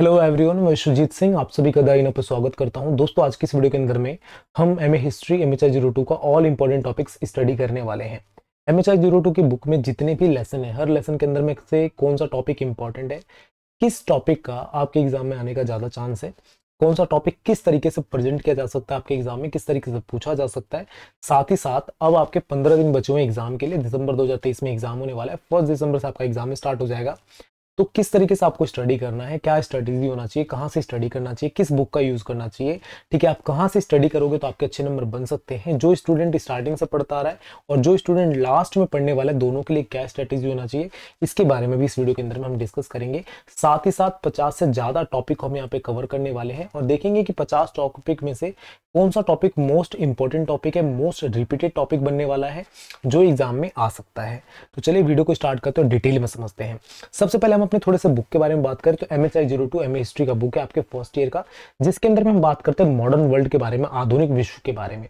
hello everyone मैं सुजीत सिंह आप सभी का दाइनों पर स्वागत करता हूं दोस्तों आज की इस वीडियो के अंदर में हम M A history M H I zero two का ऑल इंपॉर्टेंट टॉपिक्स स्टडी करने वाले हैं M H I zero two की बुक में जितने भी लेसन है हर लेसन के अंदर में से कौन सा टॉपिक इंपॉर्टेंट है किस टॉपिक का आपके एग्जाम में आने का ज़्यादा चांस है कौन सा टॉपिक किस तरीके से प्रेजेंट किया जा सकता है आपके एग्जाम में किस तरीके से पूछा जा सकता है साथ ही साथ अब आपके पंद्रह दिन बचे हुए एग्जाम के लिए दिसंबर दो में एग्जाम होने वाला है फर्स्ट दिसंबर से आपका एग्जाम स्टार्ट हो जाएगा तो किस तरीके से आपको स्टडी करना है क्या स्ट्रेटेजी होना चाहिए कहाँ से स्टडी करना चाहिए किस बुक का यूज़ करना चाहिए ठीक है आप कहाँ से स्टडी करोगे तो आपके अच्छे नंबर बन सकते हैं जो स्टूडेंट स्टार्टिंग से पढ़ता रहा है और जो स्टूडेंट लास्ट में पढ़ने वाला है दोनों के लिए क्या स्ट्रेटेजी होना चाहिए इसके बारे में भी इस वीडियो के अंदर में हम डिस्कस करेंगे साथ ही साथ पचास से ज़्यादा टॉपिक हम यहाँ पे कवर करने वाले हैं और देखेंगे कि पचास टॉपिक में से कौन सा टॉपिक मोस्ट इंपॉर्टेंट टॉपिक है मोस्ट रिपीटेड टॉपिक बनने वाला है जो एग्जाम में आ सकता है तो चलिए वीडियो को स्टार्ट करते हैं डिटेल में समझते हैं सबसे पहले हम अपने थोड़े से बुक के बारे में बात करें तो M H I zero two M history का बुक है आपके फर्स्ट ईयर का जिसके अंदर में हम बात करते हैं मॉडर्न वर्ल्ड के बारे में आधुनिक विश्व के बारे में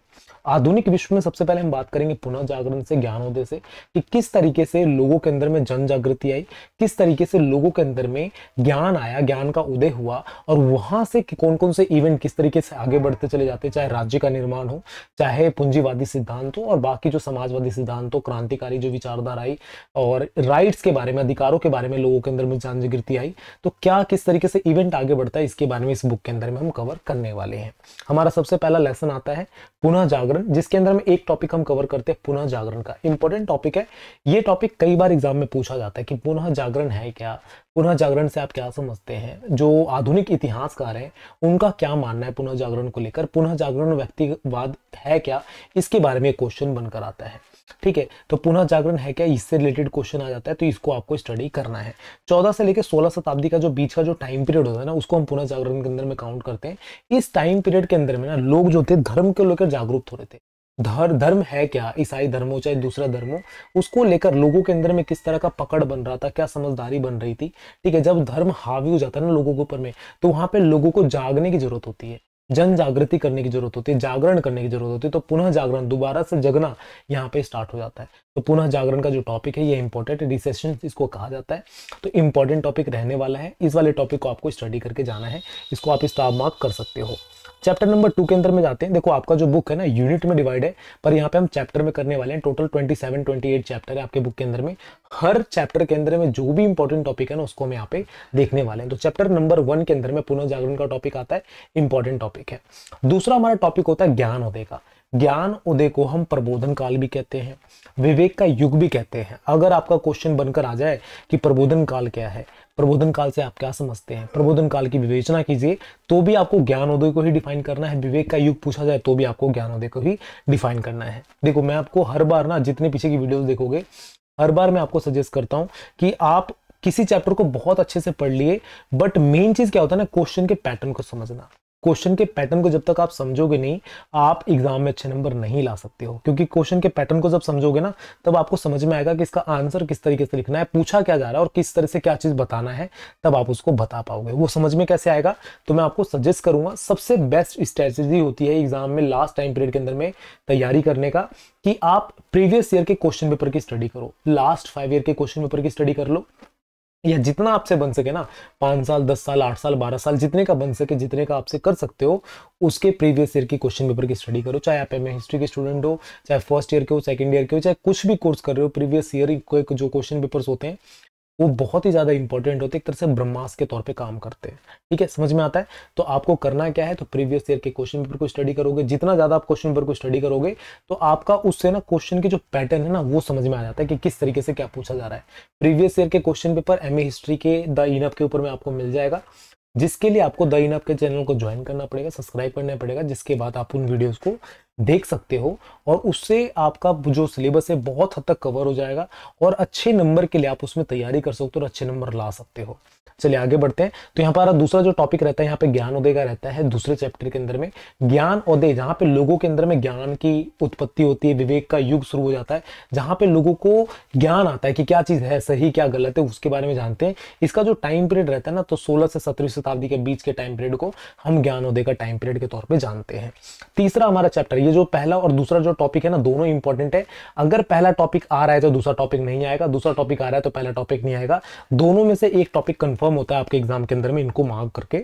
आधुनिक विश्व में सबसे पहले हम बात करेंगे पुनः जागरण से ज्ञानोदय से कि किस तरीके से लोगों के अंदर में जन जागृति आई किस तरीके से लोगों के अंदर में ज्ञान आया ज्ञान का उदय हुआ और वहां से कौन कौन से इवेंट किस तरीके से आगे बढ़ते चले जाते चाहे राज्य का निर्माण हो चाहे पूंजीवादी सिद्धांत हो और बाकी जो समाजवादी सिद्धांत हो क्रांतिकारी जो विचारधारा आई और राइट्स के बारे में अधिकारों के बारे में लोगों के अंदर में जन जागृति आई तो क्या किस तरीके से इवेंट आगे बढ़ता है इसके बारे में इस बुक के अंदर में हम कवर करने वाले हैं हमारा सबसे पहला लेसन आता है पुनः जागरण जागरण जिसके अंदर हम एक टॉपिक हम कवर करते हैं पुनः जागरण का इंपॉर्टेंट टॉपिक है ये टॉपिक कई बार एग्जाम में पूछा जाता है कि पुनः जागरण है क्या पुनः जागरण से आप क्या समझते हैं जो आधुनिक इतिहासकार हैं उनका क्या मानना है पुनः जागरण को लेकर पुनः जागरण व्यक्तिवाद है क्या इसके बारे में क्वेश्चन बनकर आता है ठीक है तो पुनः जागरण है क्या इससे रिलेटेड क्वेश्चन आ जाता है तो इसको आपको स्टडी करना है चौदह से लेकर सोलह शताब्दी का जो बीच का जो टाइम पीरियड होता है ना उसको हम पुनः जागरण के अंदर में काउंट करते हैं इस टाइम पीरियड के अंदर में ना लोग जो थे धर्म को लेकर जागरूक हो रहे थे धर धर्म है क्या ईसाई धर्म हो चाहे दूसरा धर्म हो उसको लेकर लोगों के अंदर में किस तरह का पकड़ बन रहा था क्या समझदारी बन रही थी ठीक है जब धर्म हावी हो जाता है ना लोगों के ऊपर में तो वहां पे लोगों को जागने की जरूरत होती है जन जागृति करने की जरूरत होती है जागरण करने की जरूरत होती है तो पुनः जागरण दोबारा से जगना यहाँ पे स्टार्ट हो जाता है तो पुनः जागरण का जो टॉपिक है ये इंपॉर्टेंट रिसेशन इसको कहा जाता है तो इंपॉर्टेंट टॉपिक रहने वाला है इस वाले टॉपिक को आपको स्टडी करके जाना है इसको आप स्टार मार्क कर सकते हो चैप्टर नंबर टू के अंदर में जाते हैं देखो आपका जो बुक है ना यूनिट में डिवाइड है पर यहाँ पे हम चैप्टर में करने वाले हैं टोटल 27 28 चैप्टर है आपके बुक के अंदर में हर चैप्टर के अंदर में जो भी इंपॉर्टेंट टॉपिक है ना उसको हम यहाँ पे देखने वाले हैं तो चैप्टर नंबर वन के अंदर में पुनर्जागरण का टॉपिक आता है इंपॉर्टेंट टॉपिक है दूसरा हमारा टॉपिक होता है ज्ञान उदय का ज्ञान उदय को हम प्रबोधन काल भी कहते हैं विवेक का युग भी कहते हैं अगर आपका क्वेश्चन बनकर आ जाए कि प्रबोधन काल क्या है प्रबोधन काल से आप क्या समझते हैं प्रबोधन काल की विवेचना कीजिए तो भी आपको ज्ञानोदय को ही डिफाइन करना है विवेक का युग पूछा जाए तो भी आपको ज्ञानोदय को ही डिफाइन करना है देखो मैं आपको हर बार ना जितने पीछे की वीडियो देखोगे हर बार मैं आपको सजेस्ट करता हूं कि आप किसी चैप्टर को बहुत अच्छे से पढ़ लिए बट मेन चीज क्या होता है ना क्वेश्चन के पैटर्न को समझना क्वेश्चन के पैटर्न को जब तक आप समझोगे नहीं आप एग्जाम में अच्छे नंबर नहीं ला सकते हो क्योंकि क्वेश्चन के पैटर्न को जब समझोगे ना तब आपको समझ में आएगा कि इसका आंसर किस तरीके से लिखना है पूछा क्या जा रहा है और किस तरह से क्या चीज़ बताना है तब आप उसको बता पाओगे वो समझ में कैसे आएगा तो मैं आपको सजेस्ट करूंगा सबसे बेस्ट स्ट्रेटेजी होती है एग्जाम में लास्ट टाइम पीरियड के अंदर में तैयारी करने का कि आप प्रीवियस ईयर के क्वेश्चन पेपर की स्टडी करो लास्ट फाइव ईयर के क्वेश्चन पेपर की स्टडी कर लो या जितना आपसे बन सके ना पाँच साल दस साल आठ साल बारह साल जितने का बन सके जितने का आपसे कर सकते हो उसके प्रीवियस ईयर की क्वेश्चन पेपर की स्टडी करो चाहे आप एम हिस्ट्री के स्टूडेंट हो चाहे फर्स्ट ईयर के हो सेकेंड ईयर के हो चाहे कुछ भी कोर्स कर रहे हो प्रीवियस ईयर के जो क्वेश्चन पेपर्स होते हैं वो बहुत ही ज़्यादा इंपॉर्टेंट होते हैं एक तरह से ब्रह्मास के तौर पे काम करते हैं ठीक है समझ में आता है तो आपको करना क्या है तो प्रीवियस ईयर के क्वेश्चन पेपर को स्टडी करोगे जितना ज़्यादा आप क्वेश्चन पेपर को स्टडी करोगे तो आपका उससे ना क्वेश्चन के जो पैटर्न है ना वो समझ में आ जाता है कि किस तरीके से क्या पूछा जा रहा है प्रीवियस ईयर के क्वेश्चन पेपर एम हिस्ट्री के द इनअप के ऊपर में आपको मिल जाएगा जिसके लिए आपको द इनअप के चैनल को ज्वाइन करना पड़ेगा सब्सक्राइब करना पड़ेगा जिसके बाद आप उन वीडियोज़ को देख सकते हो और उससे आपका जो सिलेबस है बहुत हद तक कवर हो जाएगा और अच्छे नंबर के लिए आप उसमें तैयारी कर सकते हो और अच्छे नंबर ला सकते हो चलिए आगे बढ़ते हैं तो यहाँ पर दूसरा जो टॉपिक रहता है यहाँ पे ज्ञान उदय का रहता है दूसरे चैप्टर के अंदर में ज्ञान उदय जहाँ पे लोगों के अंदर में ज्ञान की उत्पत्ति होती है विवेक का युग शुरू हो जाता है जहाँ पे लोगों को ज्ञान आता है कि क्या चीज़ है सही क्या गलत है उसके बारे में जानते हैं इसका जो टाइम पीरियड रहता है ना तो सोलह से सत्रहवीं शताब्दी के बीच के टाइम पीरियड को हम उदय का टाइम पीरियड के तौर पर जानते हैं तीसरा हमारा चैप्टर ये जो पहला और दूसरा जो टॉपिक है ना दोनों इंपॉर्टेंट है अगर पहला टॉपिक आ रहा है तो दूसरा टॉपिक नहीं आएगा दूसरा टॉपिक आ रहा है तो पहला टॉपिक नहीं आएगा दोनों में से एक टॉपिक कंफर्म होता है आपके एग्जाम के अंदर में इनको मार्क करके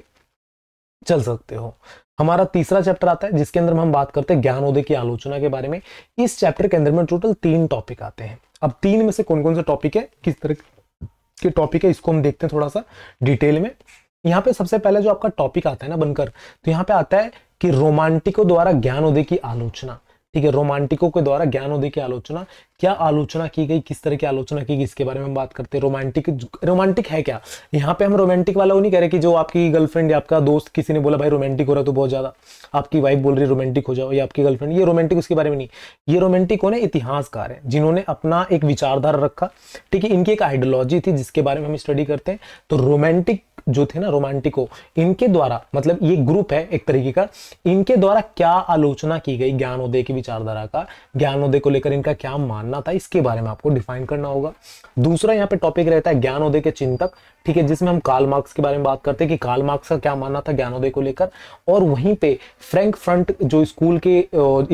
चल सकते हो हमारा तीसरा चैप्टर आता है जिसके अंदर हम बात करते हैं ज्ञानोदय की आलोचना के बारे में इस चैप्टर के अंदर में टोटल तीन टॉपिक आते हैं अब तीन में से कौन कौन से टॉपिक है किस तरह के टॉपिक है इसको हम देखते हैं थोड़ा सा डिटेल में यहाँ पे सबसे पहले जो आपका टॉपिक आता है ना बनकर तो यहाँ पे आता है कि रोमांटिकों द्वारा ज्ञान उदय की आलोचना ठीक है रोमांटिकों के द्वारा ज्ञान उदय की आलोचना क्या आलोचना की गई किस तरह की आलोचना की गई इसके बारे में हम बात करते हैं रोमांटिक रोमांटिक है क्या यहाँ पे हम रोमांटिक वाला वो नहीं कह रहे कि जो आपकी गर्लफ्रेंड या आपका दोस्त किसी ने बोला भाई रोमांटिक हो रहा तो बहुत ज्यादा आपकी वाइफ बोल रही रोमांटिक हो जाओ या आपकी गर्लफ्रेंड ये रोमांटिक उसके बारे में नहीं ये रोमांटिक होने इतिहासकार है जिन्होंने अपना एक विचारधारा रखा ठीक है इनकी एक आइडियोलॉजी थी जिसके बारे में हम स्टडी करते हैं तो रोमांटिक जो थे ना रोमांटिको इनके द्वारा मतलब ये ग्रुप है एक तरीके का इनके द्वारा क्या आलोचना की गई ज्ञानोदय की विचारधारा का ज्ञानोदय को लेकर इनका क्या मानना था इसके बारे में आपको डिफाइन करना होगा दूसरा यहाँ पे टॉपिक रहता है ज्ञानोदय के चिंतक ठीक है जिसमें हम काल मार्क्स के बारे में बात करते हैं कि काल मार्क्स का क्या मानना था ज्ञानोदय को लेकर और वहीं पे फ्रैंक फ्रंट जो स्कूल के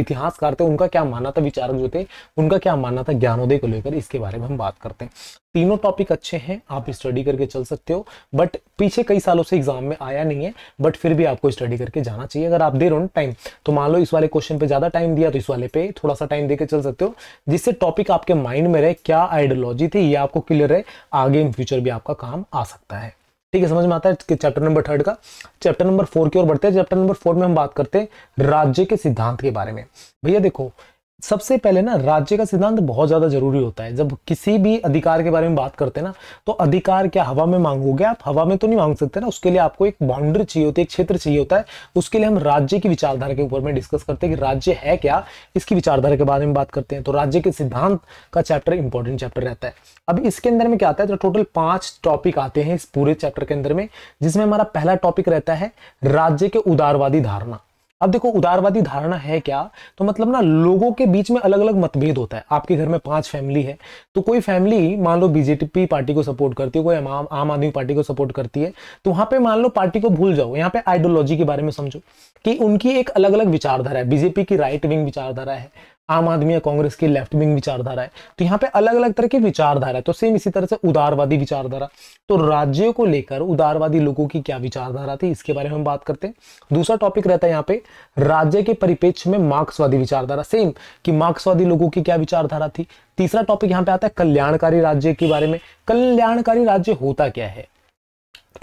इतिहासकार थे उनका क्या मानना था विचारक जो थे उनका क्या मानना था ज्ञानोदय को लेकर इसके बारे में हम बात करते हैं तीनों टॉपिक अच्छे हैं आप स्टडी करके चल सकते हो बट पीछे कई सालों से एग्जाम में आया नहीं है बट फिर भी आपको स्टडी करके जाना चाहिए अगर आप दे रहे हो टाइम तो मान लो इस वाले क्वेश्चन पे ज़्यादा टाइम दिया तो इस वाले पे थोड़ा सा टाइम देकर चल सकते हो जिससे टॉपिक आपके माइंड में रहे क्या आइडियोलॉजी थी ये आपको क्लियर है आगे इन फ्यूचर भी आपका काम आ सकता है ठीक है समझ में आता है कि चैप्टर नंबर थर्ड का चैप्टर नंबर फोर की ओर बढ़ते हैं चैप्टर नंबर फोर में हम बात करते हैं राज्य के सिद्धांत के बारे में भैया देखो सबसे पहले ना राज्य का सिद्धांत बहुत ज्यादा जरूरी होता है जब किसी भी अधिकार के बारे में बात करते हैं ना तो अधिकार क्या हवा में मांगोगे आप हवा में तो नहीं मांग सकते ना उसके लिए आपको एक बाउंड्री चाहिए होती है एक क्षेत्र चाहिए होता है उसके लिए हम राज्य की विचारधारा के ऊपर में डिस्कस करते हैं कि राज्य है क्या इसकी विचारधारा के बारे में बात करते हैं तो राज्य के सिद्धांत का चैप्टर इंपॉर्टेंट चैप्टर रहता है अब इसके अंदर में क्या आता है तो टोटल पांच टॉपिक आते हैं इस पूरे चैप्टर के अंदर में जिसमें हमारा पहला टॉपिक रहता है राज्य के उदारवादी धारणा अब देखो उदारवादी धारणा है क्या तो मतलब ना लोगों के बीच में अलग अलग मतभेद होता है आपके घर में पांच फैमिली है तो कोई फैमिली मान लो बीजेपी पार्टी को सपोर्ट करती है कोई आम आम आदमी पार्टी को सपोर्ट करती है तो वहां पे मान लो पार्टी को भूल जाओ यहाँ पे आइडियोलॉजी के बारे में समझो कि उनकी एक अलग अलग विचारधारा है बीजेपी की राइट विंग विचारधारा है आम आदमी या कांग्रेस की लेफ्ट विंग विचारधारा है तो यहाँ पे अलग अलग तरह की विचारधारा है तो सेम इसी तरह से उदारवादी विचारधारा तो राज्यों को लेकर उदारवादी लोगों की क्या विचारधारा थी इसके बारे में हम बात करते हैं दूसरा टॉपिक रहता है यहाँ पे राज्य के परिपेक्ष में मार्क्सवादी विचारधारा सेम कि मार्क्सवादी लोगों की क्या विचारधारा थी तीसरा टॉपिक यहाँ पे आता है कल्याणकारी राज्य के बारे में कल्याणकारी राज्य होता क्या है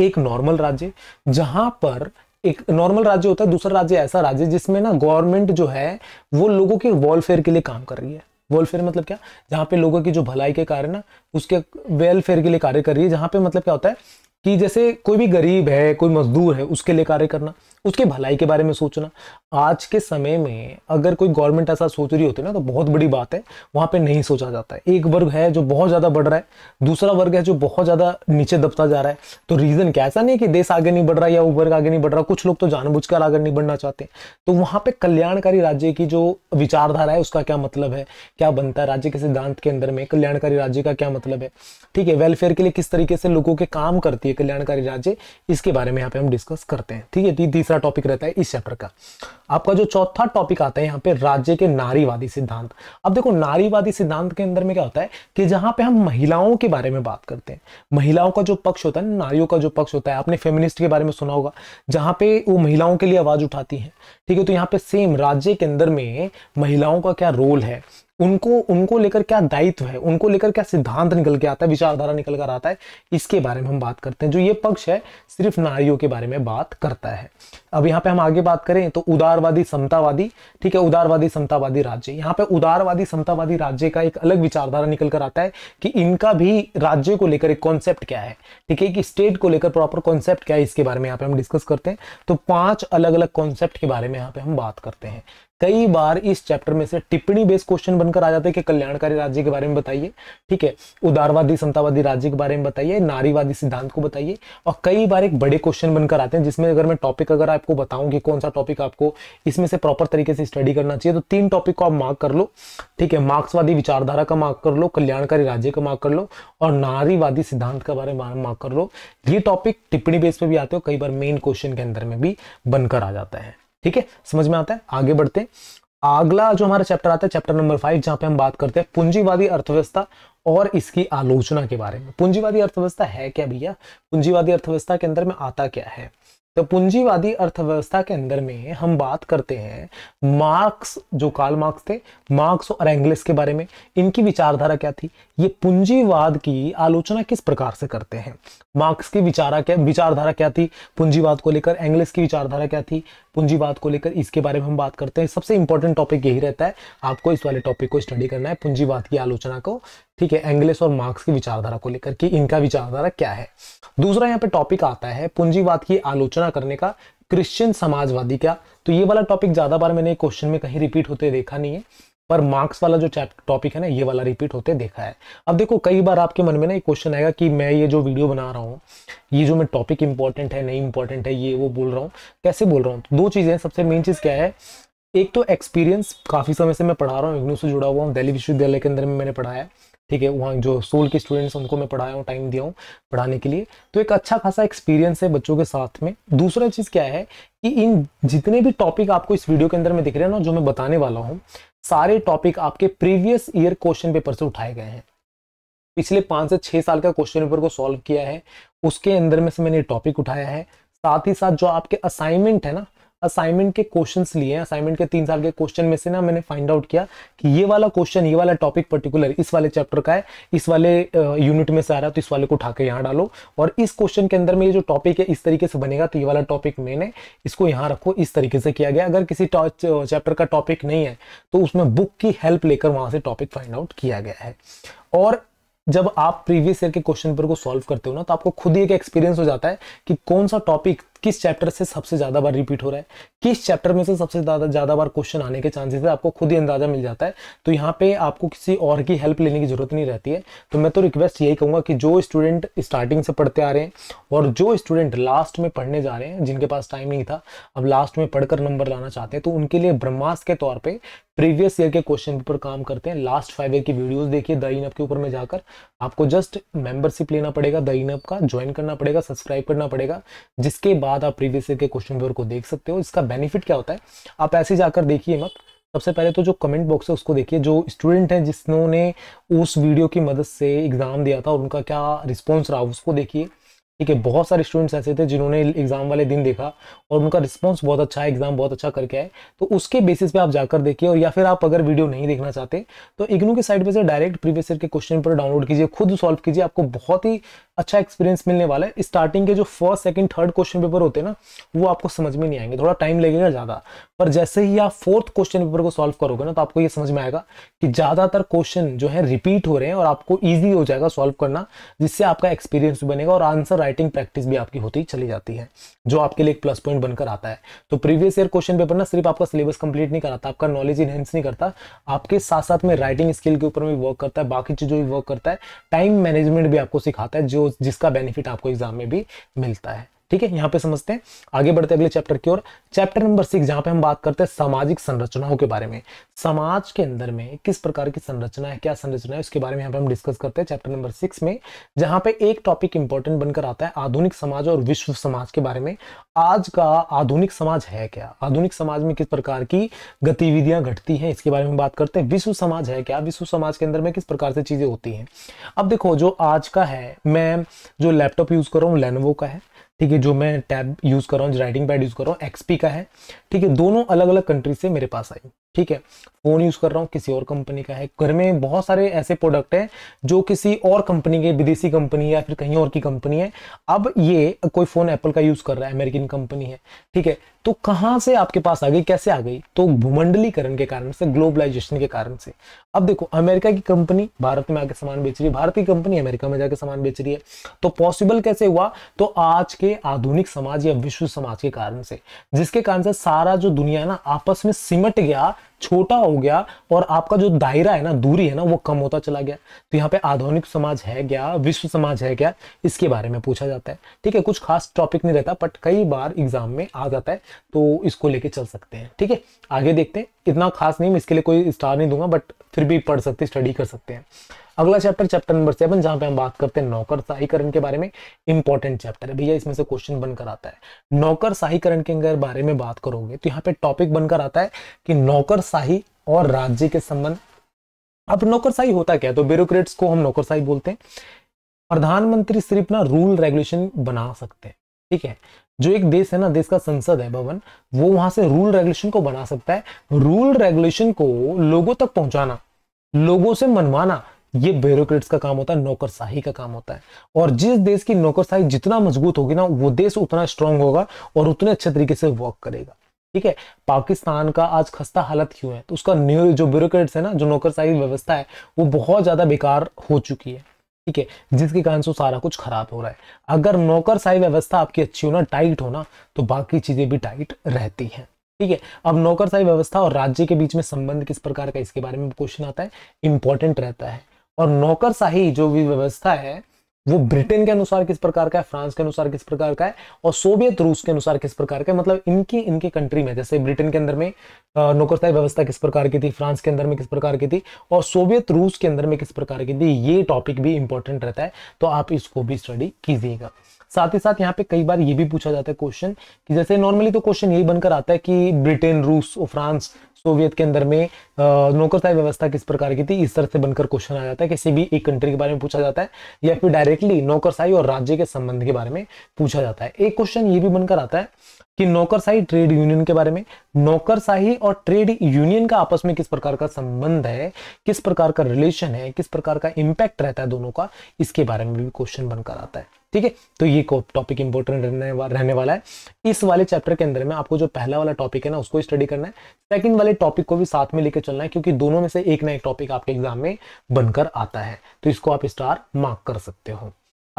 एक नॉर्मल राज्य जहां पर एक नॉर्मल राज्य होता है दूसरा राज्य ऐसा राज्य जिसमें ना गवर्नमेंट जो है वो लोगों के वेलफेयर के लिए काम कर रही है वेलफेयर मतलब क्या जहाँ पे लोगों की जो भलाई के कारण ना उसके वेलफेयर के लिए कार्य कर रही है जहाँ पे मतलब क्या होता है कि जैसे कोई भी गरीब है कोई मजदूर है उसके लिए कार्य करना उसकी भलाई के बारे में सोचना आज के समय में अगर कोई गवर्नमेंट ऐसा सोच रही होती है ना तो बहुत बड़ी बात है वहां पे नहीं सोचा जाता है एक वर्ग है जो बहुत ज़्यादा बढ़ रहा है दूसरा वर्ग है जो बहुत ज़्यादा नीचे दबता जा रहा है तो रीज़न क्या ऐसा नहीं कि देश आगे नहीं बढ़ रहा या वो वर्ग आगे नहीं बढ़ रहा कुछ लोग तो जानबूझकर आगे नहीं बढ़ना चाहते तो वहां पर कल्याणकारी राज्य की जो विचारधारा है उसका क्या मतलब है क्या बनता है राज्य के सिद्धांत के अंदर में कल्याणकारी राज्य का क्या मतलब है ठीक है वेलफेयर के लिए किस तरीके से लोगों के काम करती है कल्याणकारी राज्य इसके बारे में यहाँ पे हम डिस्कस करते हैं ठीक है तीसरा तीसरा टॉपिक रहता है इस चैप्टर का आपका जो चौथा टॉपिक आता है यहाँ पे राज्य के नारीवादी सिद्धांत अब देखो नारीवादी सिद्धांत के अंदर में क्या होता है कि जहां पे हम महिलाओं के बारे में बात करते हैं महिलाओं का जो पक्ष होता है नारियों का जो पक्ष होता है आपने फेमिनिस्ट के बारे में सुना होगा जहां पे वो महिलाओं के लिए आवाज उठाती है ठीक है तो यहाँ पे सेम राज्य के अंदर में महिलाओं का क्या रोल है उनको उनको लेकर क्या दायित्व है उनको लेकर क्या सिद्धांत निकल के आता है विचारधारा निकल कर आता है इसके बारे में हम बात करते हैं जो ये पक्ष है सिर्फ नारियों के बारे में बात करता है अब यहाँ पे हम आगे बात करें तो उदारवादी समतावादी ठीक है उदारवादी समतावादी राज्य यहाँ पे उदारवादी समतावादी राज्य का एक अलग विचारधारा निकल कर आता है कि इनका भी राज्य को लेकर एक कॉन्सेप्ट क्या है ठीक है कि स्टेट को लेकर प्रॉपर कॉन्सेप्ट क्या है इसके बारे में यहाँ पे हम डिस्कस करते हैं तो पांच अलग अलग कॉन्सेप्ट के बारे में यहाँ पे हम बात करते हैं कई बार इस चैप्टर में से टिप्पणी बेस्ड क्वेश्चन बनकर आ जाते हैं कि कल्याणकारी राज्य के बारे में बताइए ठीक है उदारवादी समतावादी राज्य के बारे में बताइए नारीवादी सिद्धांत को बताइए और कई बार एक बड़े क्वेश्चन बनकर आते हैं जिसमें अगर मैं टॉपिक अगर आपको बताऊं कि कौन सा टॉपिक आपको इसमें से प्रॉपर तरीके से स्टडी करना चाहिए तो तीन टॉपिक को आप मार्क कर लो ठीक है मार्क्सवादी विचारधारा का मार्क कर लो कल्याणकारी राज्य का मार्क कर लो और नारीवादी सिद्धांत के बारे में मार्क कर लो ये टॉपिक टिप्पणी बेस पर भी आते हो कई बार मेन क्वेश्चन के अंदर में भी बनकर आ जाता है ठीक है समझ में आता है आगे बढ़ते हैं अगला जो हमारा चैप्टर आता है चैप्टर नंबर फाइव जहां पे हम बात करते हैं पूंजीवादी अर्थव्यवस्था और इसकी आलोचना के बारे में पूंजीवादी अर्थव्यवस्था है क्या भैया पूंजीवादी अर्थव्यवस्था के अंदर में आता क्या है तो पूंजीवादी अर्थव्यवस्था के अंदर में हम बात करते हैं मार्क्स जो काल मार्क्स थे मार्क्स और एंग्लिस के बारे में इनकी विचारधारा क्या थी ये पूंजीवाद की आलोचना किस प्रकार से करते हैं मार्क्स की विचारा क्या विचारधारा क्या थी पूंजीवाद को लेकर एंग्लिस की विचारधारा क्या थी पूंजीवाद को लेकर इसके बारे में हम बात करते हैं सबसे इंपॉर्टेंट टॉपिक यही रहता है आपको इस वाले टॉपिक को स्टडी करना है पूंजीवाद की आलोचना को ठीक है एंग्लिस और मार्क्स की विचारधारा को लेकर कि इनका विचारधारा क्या है दूसरा यहाँ पे टॉपिक आता है पूंजीवाद की आलोचना करने का क्रिश्चियन समाजवादी क्या तो ये वाला टॉपिक ज्यादा बार मैंने क्वेश्चन में कहीं रिपीट होते देखा नहीं है पर मार्क्स वाला जो टॉपिक है ना ये वाला रिपीट होते देखा है अब देखो कई बार आपके मन में ना एक क्वेश्चन आएगा कि मैं ये जो वीडियो बना रहा हूँ ये जो मैं टॉपिक इंपॉर्टेंट है नहीं इंपॉर्टेंट है ये वो बोल रहा हूँ कैसे बोल रहा हूँ तो दो चीज़ें सबसे मेन चीज़ क्या है एक तो एक्सपीरियंस काफ़ी समय से मैं पढ़ा रहा हूँ इग्नू से जुड़ा हुआ हूँ दिल्ली विश्वविद्यालय के अंदर में मैंने पढ़ाया ठीक है वहाँ जो सोल के स्टूडेंट्स उनको मैं पढ़ाया हूँ टाइम दिया हूँ पढ़ाने के लिए तो एक अच्छा खासा एक्सपीरियंस है बच्चों के साथ में दूसरा चीज़ क्या है कि इन जितने भी टॉपिक आपको इस वीडियो के अंदर में दिख रहे हैं ना जो मैं बताने वाला हूँ सारे टॉपिक आपके प्रीवियस ईयर क्वेश्चन पेपर से उठाए गए हैं पिछले पाँच से छः साल का क्वेश्चन पेपर को सॉल्व किया है उसके अंदर में से मैंने टॉपिक उठाया है साथ ही साथ जो आपके असाइनमेंट है ना असाइनमेंट के क्वेश्चंस लिए हैं असाइनमेंट के तीन साल के क्वेश्चन में से ना मैंने फाइंड आउट किया कि ये वाला क्वेश्चन ये वाला टॉपिक पर्टिकुलर इस वाले चैप्टर का है इस वाले यूनिट में से आ रहा है तो इस वाले को उठा के यहाँ डालो और इस क्वेश्चन के अंदर में ये जो टॉपिक है इस तरीके से बनेगा तो ये वाला टॉपिक मेन है इसको यहाँ रखो इस तरीके से किया गया अगर किसी चैप्टर का टॉपिक नहीं है तो उसमें बुक की हेल्प लेकर वहाँ से टॉपिक फाइंड आउट किया गया है और जब आप प्रीवियस ईयर के क्वेश्चन पेपर को सॉल्व करते हो ना तो आपको खुद ही एक एक्सपीरियंस हो जाता है कि कौन सा टॉपिक किस चैप्टर से सबसे ज़्यादा बार रिपीट हो रहा है किस चैप्टर में से सबसे ज़्यादा ज़्यादा बार क्वेश्चन आने के चांसेस है आपको खुद ही अंदाज़ा मिल जाता है तो यहाँ पे आपको किसी और की हेल्प लेने की ज़रूरत नहीं रहती है तो मैं तो रिक्वेस्ट यही कहूंगा कि जो स्टूडेंट स्टार्टिंग से पढ़ते आ रहे हैं और जो स्टूडेंट लास्ट में पढ़ने जा रहे हैं जिनके पास टाइम नहीं था अब लास्ट में पढ़कर नंबर लाना चाहते हैं तो उनके लिए ब्रह्मास के तौर पर प्रीवियस ईयर के क्वेश्चन पेपर काम करते हैं लास्ट फाइव ईयर की वीडियोज देखिए दाइन अब के ऊपर में जाकर आपको जस्ट मेंबरशिप लेना पड़ेगा द इनअप का ज्वाइन करना पड़ेगा सब्सक्राइब करना पड़ेगा जिसके बाद आप प्रीवियस के क्वेश्चन पेपर को देख सकते हो इसका बेनिफिट क्या होता है आप ऐसे जाकर देखिए मत सबसे पहले तो जो कमेंट बॉक्स है उसको देखिए जो स्टूडेंट हैं जिन्होंने उस वीडियो की मदद से एग्ज़ाम दिया था उनका क्या रिस्पॉन्स रहा उसको देखिए ठीक है बहुत सारे स्टूडेंट्स ऐसे थे जिन्होंने एग्जाम वाले दिन देखा और उनका रिस्पॉन्स बहुत अच्छा है एग्जाम बहुत अच्छा करके आए तो उसके बेसिस पे आप जाकर देखिए और या फिर आप अगर वीडियो नहीं देखना चाहते तो इग्नू के साइड पे से डायरेक्ट प्रीवियस ईयर के क्वेश्चन पर डाउनलोड कीजिए खुद सॉल्व कीजिए आपको बहुत ही अच्छा एक्सपीरियंस मिलने वाला है स्टार्टिंग के जो first second third question paper होते हैं ना वो आपको समझ में नहीं आएंगे थोड़ा टाइम लगेगा ज़्यादा पर जैसे ही आप फोर्थ क्वेश्चन पेपर को सॉल्व करोगे ना तो आपको ये समझ में आएगा कि ज़्यादातर क्वेश्चन जो है रिपीट हो रहे हैं और आपको ईजी हो जाएगा सॉल्व करना जिससे आपका एक्सपीरियंस बनेगा और आंसर राइटिंग प्रैक्टिस भी आपकी होती चली जाती है जो आपके लिए एक प्लस पॉइंट बनकर आता है तो प्रीवियस ईयर क्वेश्चन पेपर ना सिर्फ आपका सिलेबस कंप्लीट नहीं कराता आपका नॉलेज इनहेंस नहीं करता आपके साथ साथ में राइटिंग स्किल के ऊपर भी वर्क करता है बाकी चीज़ों भी वर्क करता है टाइम मैनेजमेंट भी आपको सिखाता है जो जिसका बेनिफिट आपको एग्जाम में भी मिलता है ठीक है यहाँ पे समझते हैं आगे बढ़ते अगले चैप्टर की ओर चैप्टर नंबर सिक्स जहाँ पे हम बात करते हैं सामाजिक संरचनाओं के बारे में समाज के अंदर में किस प्रकार की संरचना है क्या संरचना है उसके बारे में यहाँ पे हम डिस्कस करते हैं चैप्टर नंबर सिक्स में जहाँ पे एक टॉपिक इंपॉर्टेंट बनकर आता है आधुनिक समाज और विश्व समाज के बारे में आज का आधुनिक समाज है क्या आधुनिक समाज में किस प्रकार की गतिविधियां घटती हैं इसके बारे में बात करते हैं विश्व समाज है क्या विश्व समाज के अंदर में किस प्रकार से चीजें होती हैं अब देखो जो आज का है मैं जो लैपटॉप यूज कर रहा हूँ लेनोवो का है ठीक है जो मैं टैब यूज़ कर रहा हूँ राइटिंग पैड यूज़ कर रहा हूँ एक्सपी का है ठीक है दोनों अलग अलग कंट्री से मेरे पास आई ठीक है फोन यूज कर रहा हूँ किसी और कंपनी का है घर में बहुत सारे ऐसे प्रोडक्ट हैं जो किसी और कंपनी के विदेशी कंपनी या फिर कहीं और की कंपनी है अब ये कोई फोन एप्पल का यूज कर रहा है अमेरिकन कंपनी है ठीक है तो कहाँ से आपके पास आ गई कैसे आ गई तो भूमंडलीकरण के कारण से ग्लोबलाइजेशन के कारण से अब देखो अमेरिका की कंपनी भारत में आके सामान बेच रही है भारत की कंपनी अमेरिका में जाके सामान बेच रही है तो पॉसिबल कैसे हुआ तो आज के आधुनिक समाज या विश्व समाज के कारण से जिसके कारण से सारा जो दुनिया है ना आपस में सिमट गया छोटा हो गया और आपका जो दायरा है ना दूरी है ना वो कम होता चला गया तो यहाँ पे आधुनिक समाज है क्या विश्व समाज है क्या इसके बारे में पूछा जाता है ठीक है कुछ खास टॉपिक नहीं रहता बट कई बार एग्जाम में आ जाता है तो इसको लेके चल सकते हैं ठीक है आगे देखते हैं इतना खास नहीं मैं इसके लिए कोई स्टार नहीं दूंगा बट फिर भी पढ़ सकते स्टडी कर सकते हैं अगला चैप्टर चैप्टर नंबर सेवन जहां पे हम बात करते हैं नौकर साहिकरण के बारे में इंपॉर्टेंट चैप्टर है भैया इसमें से क्वेश्चन बनकर आता है नौकर साहिकरण के अगर बारे में बात करोगे तो यहाँ पे टॉपिक बनकर आता है कि नौकर और राज्य के संबंध अब नौकरशाही होता क्या है तो ब्यूरोक्रेट्स को हम नौकरशाही बोलते हैं प्रधानमंत्री सिर्फ ना रूल रेगुलेशन बना सकते हैं ठीक है जो एक देश है ना देश का संसद है भवन वो वहां से रूल रेगुलेशन को बना सकता है रूल रेगुलेशन को लोगों तक पहुंचाना लोगों से मनवाना ये ब्यूरोक्रेट्स का काम होता है नौकरशाही का काम होता है और जिस देश की नौकरशाही जितना मजबूत होगी ना वो देश उतना स्ट्रांग होगा और उतने अच्छे तरीके से वर्क करेगा ठीक है पाकिस्तान का आज खस्ता हालत क्यों है तो उसका न्यू जो ब्यूरोक्रेट्स है ना जो नौकरशाही व्यवस्था है वो बहुत ज़्यादा बेकार हो चुकी है ठीक है जिसके कारण से सारा कुछ खराब हो रहा है अगर नौकरशाही व्यवस्था आपकी अच्छी हो ना टाइट हो ना तो बाकी चीज़ें भी टाइट रहती हैं ठीक है अब नौकरशाही व्यवस्था और राज्य के बीच में संबंध किस प्रकार का इसके बारे में क्वेश्चन आता है इंपॉर्टेंट रहता है और नौकरशाही जो भी व्यवस्था है वो ब्रिटेन के अनुसार किस प्रकार का है फ्रांस के अनुसार किस प्रकार का है और सोवियत रूस के अनुसार किस प्रकार का है मतलब इनकी इनके कंट्री में जैसे ब्रिटेन के अंदर में नौकरशाही व्यवस्था किस प्रकार की थी फ्रांस के अंदर में किस प्रकार की थी और सोवियत रूस के अंदर में किस प्रकार की थी ये टॉपिक भी इंपॉर्टेंट रहता है तो आप इसको भी स्टडी कीजिएगा साथ ही साथ यहाँ पे कई बार ये भी पूछा जाता है क्वेश्चन कि जैसे नॉर्मली तो क्वेश्चन यही बनकर आता है कि ब्रिटेन रूस और फ्रांस सोवियत के अंदर में नौकरशाही व्यवस्था किस प्रकार की थी इस तरह से बनकर क्वेश्चन आ जाता है किसी भी एक कंट्री के बारे में पूछा जाता है या फिर डायरेक्टली नौकरशाही और राज्य के संबंध के बारे में पूछा जाता है एक क्वेश्चन ये भी बनकर आता है कि नौकरशाही ट्रेड यूनियन के बारे में नौकरशाही और ट्रेड यूनियन का आपस में किस प्रकार का संबंध है किस प्रकार का रिलेशन है किस प्रकार का इंपैक्ट रहता है दोनों का इसके बारे में भी क्वेश्चन बनकर आता है ठीक है तो ये टॉपिक इंपॉर्टेंट रहने, रहने वाला है इस वाले चैप्टर के अंदर में आपको जो पहला वाला टॉपिक है ना उसको स्टडी करना है सेकंड वाले टॉपिक को भी साथ में लेकर चलना है क्योंकि दोनों में से एक ना एक टॉपिक आपके एग्जाम में बनकर आता है तो इसको आप स्टार मार्क कर सकते हो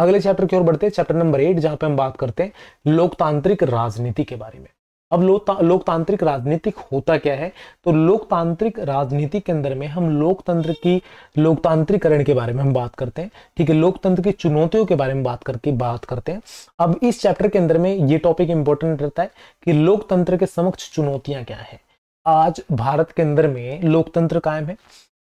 अगले चैप्टर की ओर बढ़ते हैं चैप्टर नंबर एट जहां पर हम बात करते हैं लोकतांत्रिक राजनीति के बारे में अब लो, लोकतांत्रिक राजनीतिक होता क्या है तो लोकतांत्रिक राजनीति के अंदर में हम लोकतंत्र की लोकतांत्रिकरण के बारे में हम बात करते हैं ठीक है लोकतंत्र की चुनौतियों के बारे में बात करके बात करते हैं अब इस चैप्टर के अंदर में ये टॉपिक इंपॉर्टेंट रहता है कि लोकतंत्र के समक्ष चुनौतियां क्या है आज भारत के अंदर में लोकतंत्र कायम है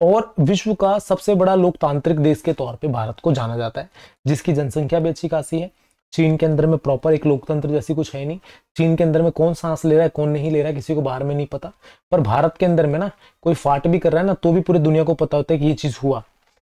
और विश्व का सबसे बड़ा लोकतांत्रिक देश के तौर पर भारत को जाना जाता है जिसकी जनसंख्या भी अच्छी खासी है चीन के अंदर में प्रॉपर एक लोकतंत्र जैसी कुछ है नहीं चीन के अंदर में कौन सांस ले रहा है कौन नहीं ले रहा है किसी को बाहर में नहीं पता पर भारत के अंदर में ना कोई फाट भी कर रहा है ना तो भी पूरी दुनिया को पता होता है कि ये चीज़ हुआ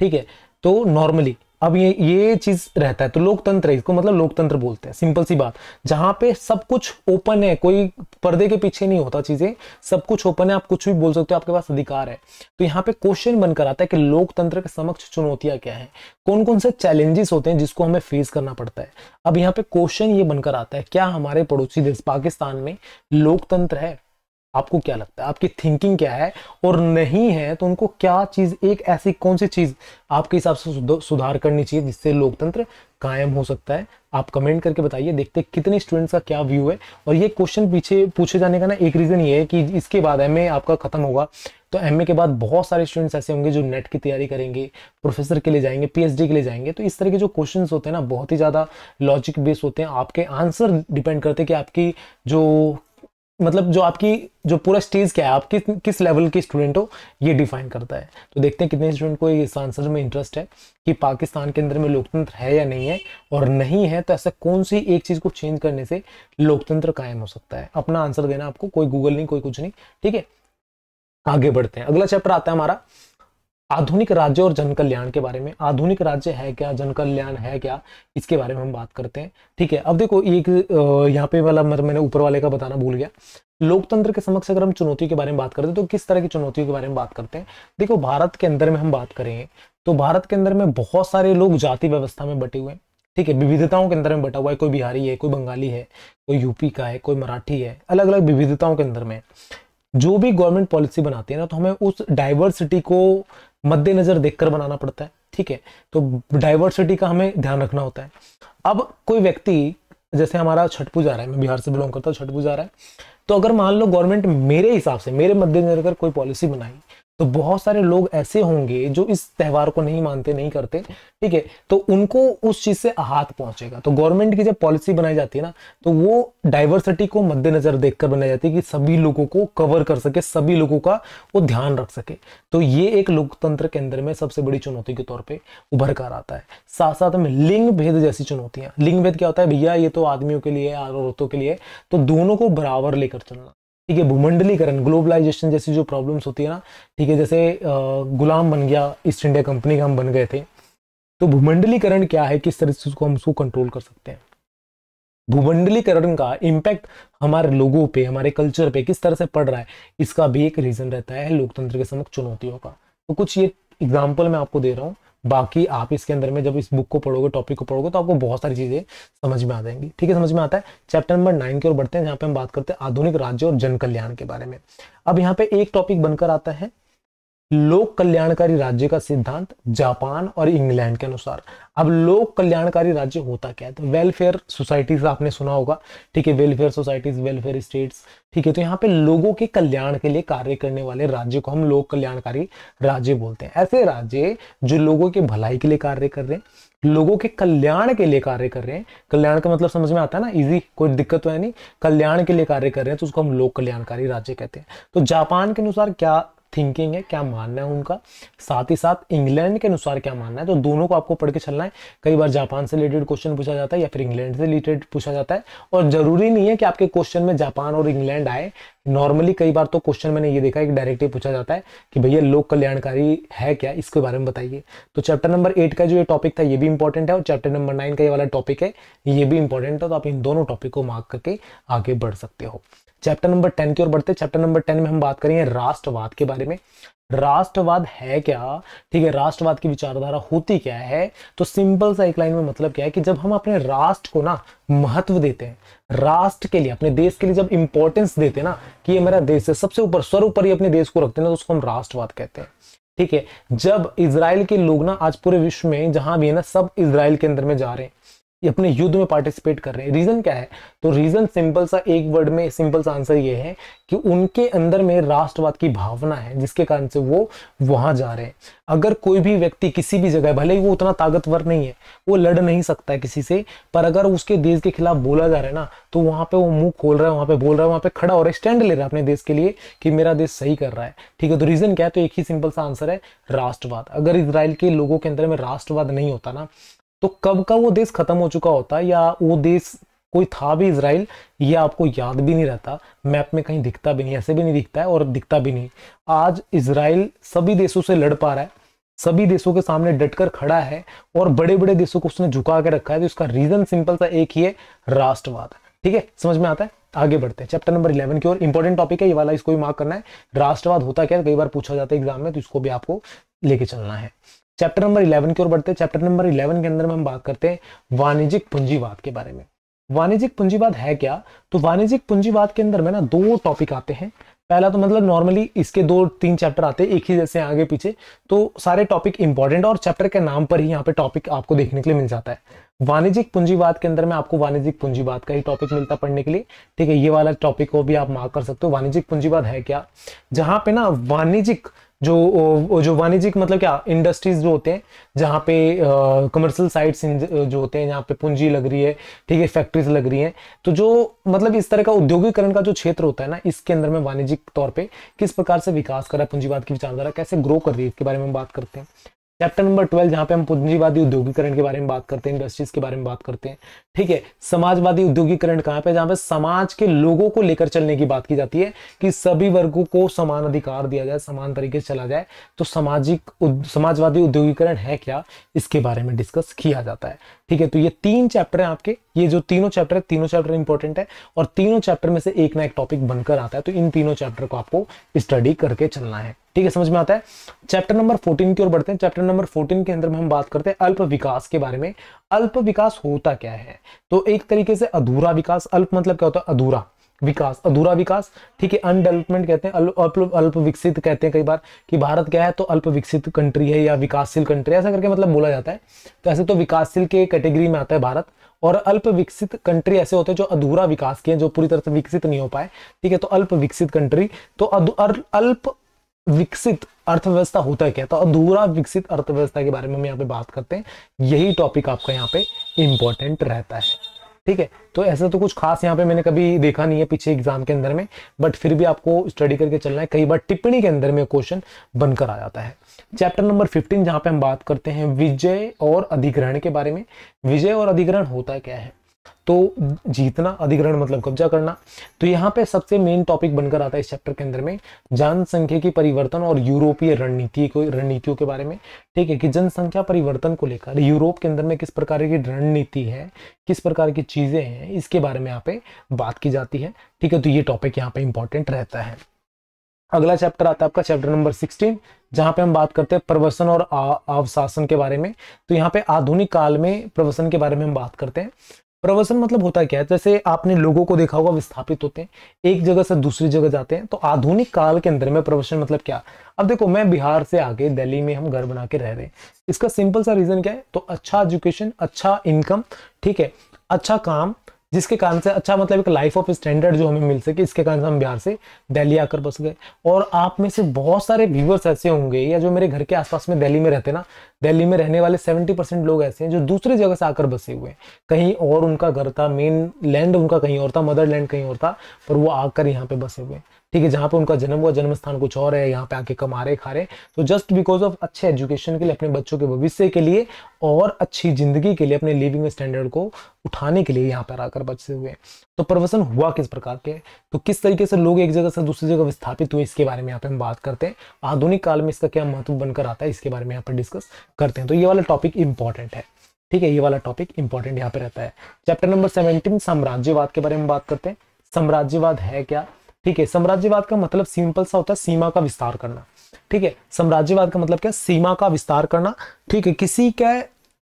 ठीक है तो नॉर्मली अब ये ये चीज रहता है तो लोकतंत्र है इसको मतलब लोकतंत्र बोलते हैं सिंपल सी बात जहां पे सब कुछ ओपन है कोई पर्दे के पीछे नहीं होता चीजें सब कुछ ओपन है आप कुछ भी बोल सकते हो आपके पास अधिकार है तो यहाँ पे क्वेश्चन बनकर आता है कि लोकतंत्र के समक्ष चुनौतियां क्या है कौन कौन से चैलेंजेस होते हैं जिसको हमें फेस करना पड़ता है अब यहाँ पे क्वेश्चन ये बनकर आता है क्या हमारे पड़ोसी देश पाकिस्तान में लोकतंत्र है आपको क्या लगता है आपकी थिंकिंग क्या है और नहीं है तो उनको क्या चीज़ एक ऐसी कौन सी चीज़ आपके हिसाब से सुधार करनी चाहिए जिससे लोकतंत्र कायम हो सकता है आप कमेंट करके बताइए देखते कितने स्टूडेंट्स का क्या व्यू है और ये क्वेश्चन पीछे पूछे जाने का ना एक रीज़न ये है कि इसके बाद एम आपका ख़त्म होगा तो एम के बाद बहुत सारे स्टूडेंट्स ऐसे होंगे जो नेट की तैयारी करेंगे प्रोफेसर के लिए जाएंगे पीएचडी के लिए जाएंगे तो इस तरह के जो क्वेश्चन होते हैं ना बहुत ही ज़्यादा लॉजिक बेस्ड होते हैं आपके आंसर डिपेंड करते हैं कि आपकी जो मतलब जो आपकी जो पूरा स्टेज क्या है आप किस किस लेवल के स्टूडेंट हो ये डिफाइन करता है तो देखते हैं कितने स्टूडेंट को इस आंसर में इंटरेस्ट है कि पाकिस्तान के अंदर में लोकतंत्र है या नहीं है और नहीं है तो ऐसा कौन सी एक चीज़ को चेंज करने से लोकतंत्र कायम हो सकता है अपना आंसर देना आपको कोई गूगल नहीं कोई कुछ नहीं ठीक है आगे बढ़ते हैं अगला चैप्टर आता है हमारा आधुनिक राज्य और जन कल्याण के बारे में आधुनिक राज्य है क्या जनकल्याण है क्या इसके बारे में हम बात करते हैं ठीक है अब देखो एक यहाँ पे वाला मतलब मैंने ऊपर वाले का बताना भूल गया लोकतंत्र के समक्ष अगर हम चुनौती के बारे में बात करते हैं तो किस तरह की चुनौतियों के बारे में बात करते हैं देखो भारत के अंदर में हम बात करेंगे तो भारत के अंदर में बहुत सारे लोग जाति व्यवस्था में बटे हुए हैं ठीक है विविधताओं के अंदर में बटा हुआ है कोई बिहारी है कोई बंगाली है कोई यूपी का है कोई मराठी है अलग अलग विविधताओं के अंदर में जो भी गवर्नमेंट पॉलिसी बनाती है ना तो हमें उस डाइवर्सिटी को मद्देनजर देखकर बनाना पड़ता है ठीक है तो डाइवर्सिटी का हमें ध्यान रखना होता है अब कोई व्यक्ति जैसे हमारा छठ पूजा रहा है मैं बिहार से बिलोंग करता हूँ छठ पूजा रहा है तो अगर मान लो गवर्नमेंट मेरे हिसाब से मेरे मद्देनजर कर कोई पॉलिसी बनाई तो बहुत सारे लोग ऐसे होंगे जो इस त्यौहार को नहीं मानते नहीं करते ठीक है तो उनको उस चीज से हाथ पहुंचेगा तो गवर्नमेंट की जब पॉलिसी बनाई जाती है ना तो वो डाइवर्सिटी को मद्देनजर देखकर बनाई जाती है कि सभी लोगों को कवर कर सके सभी लोगों का वो ध्यान रख सके तो ये एक लोकतंत्र के अंदर में सबसे बड़ी चुनौती के तौर पर उभर कर आता है साथ साथ में लिंग भेद जैसी चुनौतियां लिंग भेद क्या होता है भैया ये तो आदमियों के लिए औरतों के लिए तो दोनों को बराबर लेकर चलना ठीक है भूमंडलीकरण ग्लोबलाइजेशन जैसी जो प्रॉब्लम्स होती है ना ठीक है जैसे गुलाम बन गया ईस्ट इंडिया कंपनी का हम बन गए थे तो भूमंडलीकरण क्या है किस तरह से उसको हम उसको कंट्रोल कर सकते हैं भूमंडलीकरण का इम्पैक्ट हमारे लोगों पे हमारे कल्चर पे किस तरह से पड़ रहा है इसका भी एक रीजन रहता है लोकतंत्र के समक्ष चुनौतियों का तो कुछ ये एग्जाम्पल मैं आपको दे रहा हूँ बाकी आप इसके अंदर में जब इस बुक को पढ़ोगे टॉपिक को पढ़ोगे तो आपको बहुत सारी चीज़ें समझ में आ जाएंगी ठीक है समझ में आता है चैप्टर नंबर नाइन की ओर बढ़ते हैं जहाँ पे हम बात करते हैं आधुनिक राज्य और जन कल्याण के बारे में अब यहाँ पे एक टॉपिक बनकर आता है लोक कल्याणकारी राज्य का सिद्धांत जापान और इंग्लैंड के अनुसार अब लोक कल्याणकारी राज्य होता क्या है तो वेलफेयर सोसाइटीज आपने सुना होगा ठीक है वेलफेयर सोसाइटीज वेलफेयर स्टेट्स ठीक है तो यहाँ पे लोगों के कल्याण के लिए कार्य करने वाले राज्य को हम लोक कल्याणकारी राज्य बोलते हैं ऐसे राज्य जो लोगों की भलाई के लिए कार्य कर रहे हैं लोगों के कल्याण के लिए कार्य कर रहे हैं कल्याण का मतलब समझ में आता है ना इजी कोई दिक्कत तो है नहीं कल्याण के लिए कार्य कर रहे हैं तो उसको हम लोक कल्याणकारी राज्य कहते हैं तो जापान के अनुसार क्या थिंकिंग है क्या मानना है उनका साथ ही साथ इंग्लैंड के अनुसार क्या मानना है तो दोनों को आपको पढ़ के चलना है कई बार जापान से रिलेटेड क्वेश्चन पूछा जाता है या फिर इंग्लैंड से रिलेटेड पूछा जाता है और जरूरी नहीं है कि आपके क्वेश्चन में जापान और इंग्लैंड आए नॉर्मली कई बार तो क्वेश्चन मैंने ये देखा है कि डायरेक्टली पूछा जाता है कि भैया लोक कल्याणकारी है क्या इसके बारे में बताइए तो चैप्टर नंबर एट का जो ये टॉपिक था ये भी इंपॉर्टेंट है और चैप्टर नंबर नाइन का ये वाला टॉपिक है ये भी इंपॉर्टेंट है तो आप इन दोनों टॉपिक को मार्क करके आगे बढ़ सकते हो चैप्टर नंबर टेन की ओर बढ़ते चैप्टर नंबर टेन में हम बात करेंगे राष्ट्रवाद के बारे में राष्ट्रवाद है क्या ठीक है राष्ट्रवाद की विचारधारा होती क्या है तो सिंपल सा एक लाइन में मतलब क्या है कि जब हम अपने राष्ट्र को ना महत्व देते हैं राष्ट्र के लिए अपने देश के लिए जब इंपॉर्टेंस देते हैं ना कि ये मेरा देश है सबसे ऊपर ऊपर ही अपने देश को रखते हैं ना तो उसको हम राष्ट्रवाद कहते हैं ठीक है जब इसराइल के लोग ना आज पूरे विश्व में जहां भी है ना सब इसराइल के अंदर में जा रहे हैं अपने युद्ध में पार्टिसिपेट कर रहे हैं रीजन क्या है तो रीजन सिंपल सा एक वर्ड में सिंपल सा आंसर ये है कि उनके अंदर में राष्ट्रवाद की भावना है जिसके कारण से वो वहां जा रहे हैं अगर कोई भी व्यक्ति किसी भी जगह भले ही वो उतना ताकतवर नहीं है वो लड़ नहीं सकता है किसी से पर अगर उसके देश के खिलाफ बोला जा रहा है ना तो वहां पे वो मुंह खोल रहा है वहां पे बोल रहा है वहां पे खड़ा हो रहा है स्टैंड ले रहा है अपने देश के लिए कि मेरा देश सही कर रहा है ठीक है तो रीजन क्या है तो एक ही सिंपल सा आंसर है राष्ट्रवाद अगर इसराइल के लोगों के अंदर में राष्ट्रवाद नहीं होता ना तो कब का वो देश खत्म हो चुका होता है या वो देश कोई था भी इसराइल ये आपको याद भी नहीं रहता मैप में कहीं दिखता भी नहीं ऐसे भी नहीं दिखता है और दिखता भी नहीं आज इसराइल सभी देशों से लड़ पा रहा है सभी देशों के सामने डटकर खड़ा है और बड़े बड़े देशों को उसने झुका के रखा है तो इसका रीजन सिंपल सा एक ही है राष्ट्रवाद ठीक है समझ में आता है आगे बढ़ते हैं चैप्टर नंबर इलेवन की ओर इंपॉर्टेंट टॉपिक है ये वाला इसको भी मार्क करना है राष्ट्रवाद होता क्या कई बार पूछा जाता है एग्जाम में तो इसको भी आपको लेके चलना है चैप्टर नंबर इलेवन की ओर बढ़ते हैं चैप्टर नंबर इलेवन के अंदर में हम बात करते हैं वाणिज्यिक पूंजीवाद के बारे में वाणिज्यिक पूंजीवाद है क्या तो वाणिज्यिक पूंजीवाद के अंदर में ना दो टॉपिक आते हैं पहला तो मतलब नॉर्मली इसके दो तीन चैप्टर आते हैं एक ही जैसे आगे पीछे तो सारे टॉपिक इंपॉर्टेंट और चैप्टर के नाम पर ही यहाँ पे टॉपिक आपको देखने के लिए मिल जाता है वाणिज्यिक पूंजीवाद के अंदर में आपको वाणिज्यिक पूंजीवाद का ही टॉपिक मिलता पढ़ने के लिए ठीक है ये वाला टॉपिक को भी आप मार्क कर सकते हो वाणिज्यिक पूंजीवाद है क्या जहां पे ना वाणिज्यिक जो जो वाणिज्यिक मतलब क्या इंडस्ट्रीज जो होते हैं जहाँ पे कमर्शियल साइट्स जो होते हैं जहाँ पे पूंजी लग रही है ठीक है फैक्ट्रीज लग रही हैं तो जो मतलब इस तरह का औद्योगिकरण का जो क्षेत्र होता है ना इसके अंदर में वाणिज्यिक तौर पर किस प्रकार से विकास कर रहा है पूंजीवाद की विचारधारा कैसे ग्रो कर रही है इसके बारे में हम बात करते हैं चैप्टर नंबर ट्वेल्व जहां पे हम पूंजीवादी उद्योगीकरण के बारे में बात करते हैं इंडस्ट्रीज के बारे में बात करते हैं ठीक है समाजवादी उद्योगीकरण कहाँ पे जहाँ पे समाज के लोगों को लेकर चलने की बात की जाती है कि सभी वर्गों को समान अधिकार दिया जाए समान तरीके से चला जाए तो सामाजिक समाजवादी उद्योगीकरण है क्या इसके बारे में डिस्कस किया जाता है ठीक है तो ये तीन चैप्टर हैं आपके ये जो तीनों चैप्टर है तीनों चैप्टर इंपॉर्टेंट है और तीनों चैप्टर में से एक ना एक टॉपिक बनकर आता है तो इन तीनों चैप्टर को आपको स्टडी करके चलना है ठीक है समझ में आता है चैप्टर नंबर 14 की ओर बढ़ते हैं चैप्टर नंबर 14 के अंदर में हम बात करते हैं अल्प विकास के बारे में अल्प विकास होता क्या है तो एक तरीके से अधूरा विकास अल्प मतलब क्या होता है अधूरा विकास अधूरा विकास ठीक है अनडेवलपमेंट कहते हैं अल्प अल्प विकसित कहते हैं कई बार कि भारत क्या है तो अल्प विकसित कंट्री है या विकासशील कंट्री ऐसा करके मतलब बोला जाता है तो ऐसे तो विकासशील के कैटेगरी में आता है भारत और अल्प विकसित कंट्री ऐसे होते हैं जो अधूरा विकास किए जो पूरी तरह से विकसित नहीं हो पाए ठीक है तो अल्प विकसित कंट्री तो अल्प विकसित अर्थव्यवस्था होता है क्या तो अधूरा विकसित अर्थव्यवस्था के बारे में हम यहाँ पे बात करते हैं यही टॉपिक आपका यहाँ पे इंपॉर्टेंट रहता है ठीक है तो ऐसा तो कुछ खास यहाँ पे मैंने कभी देखा नहीं है पीछे एग्जाम के अंदर में बट फिर भी आपको स्टडी करके चलना है कई बार टिप्पणी के अंदर में क्वेश्चन बनकर आ जाता है चैप्टर नंबर 15 जहाँ पे हम बात करते हैं विजय और अधिग्रहण के बारे में विजय और अधिग्रहण होता क्या है तो जीतना अधिग्रहण मतलब कब्जा करना तो यहाँ पे सबसे मेन टॉपिक बनकर आता है इस चैप्टर के अंदर में जनसंख्या की परिवर्तन और यूरोपीय रणनीति को रणनीतियों के बारे में ठीक है कि जनसंख्या परिवर्तन को लेकर यूरोप के अंदर में किस प्रकार की रणनीति है किस प्रकार की चीज़ें हैं इसके बारे में यहाँ पे बात की जाती है ठीक है तो ये टॉपिक यहाँ पे इंपॉर्टेंट रहता है अगला चैप्टर आता है आपका चैप्टर नंबर 16 जहां पे हम बात करते हैं प्रवसन और अवशासन के बारे में तो यहाँ पे आधुनिक काल में प्रवसन के बारे में हम बात करते हैं प्रवसन मतलब होता क्या है जैसे आपने लोगों को देखा होगा विस्थापित होते हैं एक जगह से दूसरी जगह जाते हैं तो आधुनिक काल के अंदर में प्रवसन मतलब क्या अब देखो मैं बिहार से आगे दिल्ली में हम घर बना के रह रहे हैं इसका सिंपल सा रीजन क्या है तो अच्छा एजुकेशन अच्छा इनकम ठीक है अच्छा काम जिसके कारण से अच्छा मतलब एक लाइफ ऑफ स्टैंडर्ड जो हमें मिल सके इसके कारण से हम बिहार से दिल्ली आकर बस गए और आप में से बहुत सारे व्यूवर्स ऐसे होंगे या जो मेरे घर के आसपास में दिल्ली में रहते ना दिल्ली में रहने वाले सेवेंटी परसेंट लोग ऐसे हैं जो दूसरी जगह से आकर बसे हुए हैं कहीं और उनका घर था मेन लैंड उनका कहीं और था मदर लैंड कहीं और था पर वो आकर यहाँ पे बसे हुए हैं ठीक है जहाँ पे उनका जन्म हुआ जन्म स्थान कुछ और है यहाँ पे आके कमा रहे खा रहे तो जस्ट बिकॉज ऑफ अच्छे एजुकेशन के लिए अपने बच्चों के भविष्य के लिए और अच्छी जिंदगी के लिए अपने लिविंग स्टैंडर्ड को उठाने के लिए यहाँ पर आकर बचे हुए तो प्रवसन हुआ किस प्रकार के तो किस तरीके से लोग एक जगह से दूसरी जगह विस्थापित हुए इसके बारे में यहाँ पे हम बात करते हैं आधुनिक काल में इसका क्या महत्व बनकर आता है इसके बारे में यहाँ पर डिस्कस करते हैं तो ये वाला टॉपिक इंपॉर्टेंट है ठीक है ये वाला टॉपिक इंपॉर्टेंट यहाँ पे रहता है चैप्टर नंबर सेवनटीन साम्राज्यवाद के बारे में बात करते हैं साम्राज्यवाद है क्या ठीक है साम्राज्यवाद का मतलब सिंपल सा होता है सीमा का विस्तार करना ठीक है साम्राज्यवाद का मतलब क्या सीमा का विस्तार करना ठीक है किसी का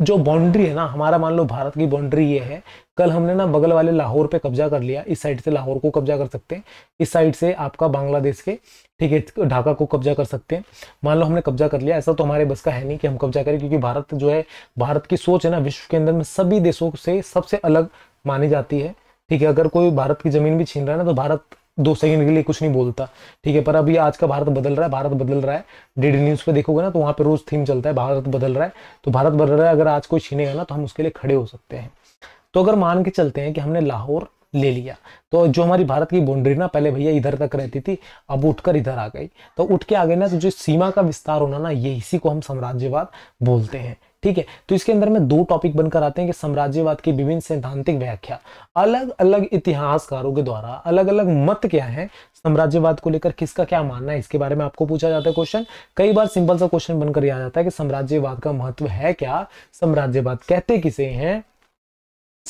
जो बाउंड्री है ना हमारा मान लो भारत की बाउंड्री ये है कल हमने ना बगल वाले लाहौर पे कब्जा कर लिया इस साइड से लाहौर को कब्जा कर सकते हैं इस साइड से आपका बांग्लादेश के ठीक है ढाका को कब्जा कर सकते हैं मान लो हमने कब्जा कर लिया ऐसा तो हमारे बस का है नहीं कि हम कब्जा करें क्योंकि भारत जो है भारत की सोच है ना विश्व के अंदर में सभी देशों से सबसे अलग मानी जाती है ठीक है अगर कोई भारत की जमीन भी छीन रहा है ना तो भारत दो सेकंड के लिए कुछ नहीं बोलता ठीक है पर अभी आज का भारत बदल रहा है भारत बदल रहा है डीडी न्यूज़ पे देखोगे ना तो वहाँ पे रोज़ थीम चलता है भारत बदल रहा है तो भारत बदल रहा है अगर आज कोई छीनेगा ना तो हम उसके लिए खड़े हो सकते हैं तो अगर मान के चलते हैं कि हमने लाहौर ले लिया तो जो हमारी भारत की बाउंड्री ना पहले भैया इधर तक रहती थी अब उठकर इधर आ गई तो उठ के आ गए ना तो जो सीमा का विस्तार होना ना ये इसी को हम साम्राज्यवाद बोलते हैं ठीक है तो इसके अंदर में दो टॉपिक बनकर आते हैं कि साम्राज्यवाद की विभिन्न सैद्धांतिक व्याख्या अलग अलग इतिहासकारों के द्वारा अलग अलग मत क्या है साम्राज्यवाद को लेकर किसका क्या मानना है इसके बारे में आपको पूछा जाता है क्वेश्चन कई बार सिंपल सा क्वेश्चन बनकर आ जाता है कि साम्राज्यवाद का महत्व है क्या साम्राज्यवाद कहते किसे हैं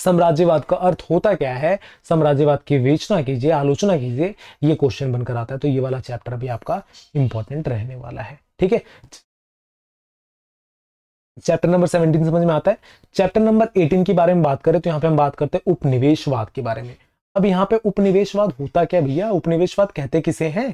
साम्राज्यवाद का अर्थ होता क्या है साम्राज्यवाद की विवेचना कीजिए आलोचना कीजिए ये क्वेश्चन बनकर आता है तो ये वाला चैप्टर भी आपका इंपॉर्टेंट रहने वाला है ठीक है चैप्टर नंबर 17 समझ में आता है चैप्टर नंबर 18 के बारे में बात करें तो यहाँ पे हम बात करते हैं उपनिवेशवाद के बारे में अब यहाँ पे उपनिवेशवाद होता क्या भैया उपनिवेशवाद कहते किसे हैं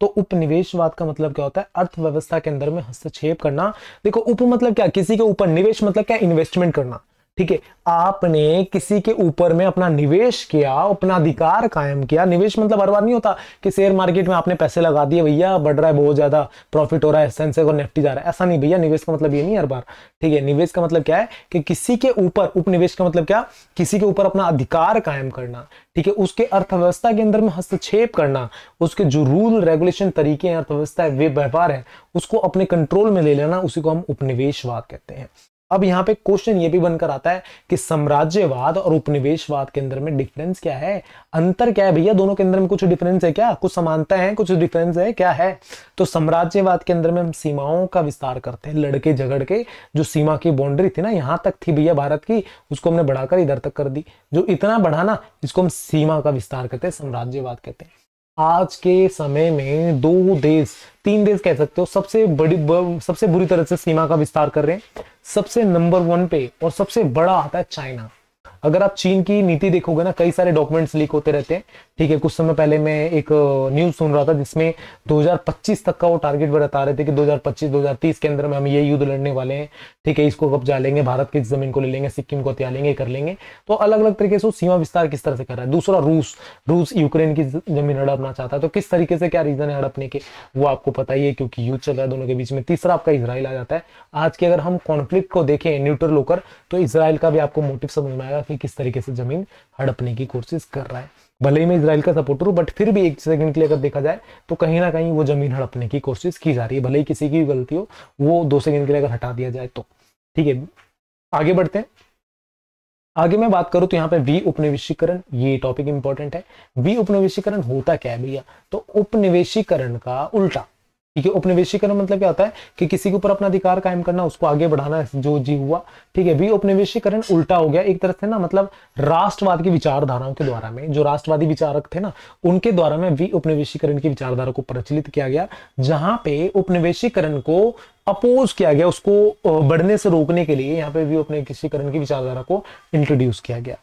तो उपनिवेशवाद का मतलब क्या होता है अर्थव्यवस्था के अंदर में हस्तक्षेप करना देखो उप मतलब क्या किसी के ऊपर निवेश मतलब क्या इन्वेस्टमेंट करना ठीक है आपने किसी के ऊपर में अपना निवेश किया अपना अधिकार कायम किया निवेश मतलब हर बार नहीं होता कि शेयर मार्केट में आपने पैसे लगा दिए भैया बढ़ रहा है बहुत ज़्यादा प्रॉफिट हो रहा है सेंसेक्स और निफ्टी जा रहा है ऐसा नहीं भैया निवेश का मतलब ये नहीं हर बार ठीक है निवेश का मतलब क्या है कि किसी के ऊपर उपनिवेश का मतलब क्या किसी के ऊपर अपना अधिकार कायम करना ठीक है उसके अर्थव्यवस्था के अंदर में हस्तक्षेप करना उसके जो रूल रेगुलेशन तरीके हैं अर्थव्यवस्था है वे व्यापार है उसको अपने कंट्रोल में ले लेना उसी को हम उपनिवेशवाद कहते हैं अब यहाँ पे क्वेश्चन ये भी बनकर आता है कि साम्राज्यवाद और उपनिवेशवाद के अंदर में डिफरेंस क्या है अंतर क्या है भैया दोनों के अंदर में कुछ डिफरेंस है क्या कुछ समानता है कुछ डिफरेंस है क्या है तो साम्राज्यवाद के अंदर में हम सीमाओं का विस्तार करते हैं लड़के झगड़ के जो सीमा की बाउंड्री थी ना यहाँ तक थी भैया भारत की उसको हमने बढ़ाकर इधर तक कर दी जो इतना बढ़ाना इसको हम सीमा का विस्तार करते हैं साम्राज्यवाद कहते हैं आज के समय में दो देश तीन देश कह सकते हो सबसे बड़ी ब, सबसे बुरी तरह से सीमा का विस्तार कर रहे हैं सबसे नंबर वन पे और सबसे बड़ा आता है चाइना अगर आप चीन की नीति देखोगे ना कई सारे डॉक्यूमेंट्स लीक होते रहते हैं ठीक है कुछ समय पहले मैं एक न्यूज सुन रहा था जिसमें 2025 तक का वो टारगेट बता रहे थे कि 2025 2030 के अंदर में हम ये युद्ध लड़ने वाले हैं ठीक है इसको कब्जा लेंगे भारत की जमीन को ले लेंगे सिक्किम को हत्या लेंगे कर लेंगे तो अलग अलग तरीके से सीमा विस्तार किस तरह से कर रहा है दूसरा रूस रूस यूक्रेन की जमीन हड़पना चाहता है तो किस तरीके से क्या रीजन है हड़पने के वो आपको पता ही है क्योंकि युद्ध चल रहा है दोनों के बीच में तीसरा आपका इसराइल आ जाता है आज के अगर हम कॉन्फ्लिक्ट को देखें न्यूट्रल होकर तो इसराइल का भी आपको मोटिव समझ में आएगा कि किस तरीके से जमीन हड़पने की कोशिश कर रहा है भले ही मैं इसराइल का सपोर्टर हूँ बट फिर भी एक सेकंड के लिए अगर देखा जाए तो कहीं ना कहीं वो जमीन हड़पने की कोशिश की जा रही है भले ही किसी की भी गलती हो वो दो सेकंड के लिए अगर हटा दिया जाए तो ठीक है आगे बढ़ते हैं आगे मैं बात करूं तो यहाँ पे वी उपनिवेशीकरण ये टॉपिक इंपॉर्टेंट है वी उपनिवेशीकरण होता क्या है भैया तो उपनिवेशीकरण का उल्टा ठीक है उपनिवेशीकरण मतलब क्या होता है कि किसी के ऊपर अपना अधिकार कायम करना उसको आगे बढ़ाना जो जी हुआ ठीक है भी उपनिवेशीकरण उल्टा हो गया एक तरह से ना मतलब राष्ट्रवाद की विचारधाराओं के द्वारा में जो राष्ट्रवादी विचारक थे ना उनके द्वारा में भी उपनिवेशीकरण की विचारधारा को प्रचलित किया गया जहां पे उपनिवेशीकरण को अपोज किया गया उसको बढ़ने से रोकने के लिए यहाँ पे भी उपनिवेशीकरण की विचारधारा को इंट्रोड्यूस किया गया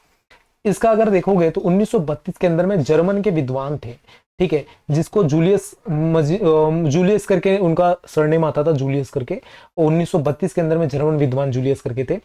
इसका अगर देखोगे तो 1932 के अंदर में जर्मन के विद्वान थे ठीक है जिसको जूलियस जूलियस करके उनका सरनेम आता था जूलियस करके 1932 के अंदर में जर्मन विद्वान जूलियस करके थे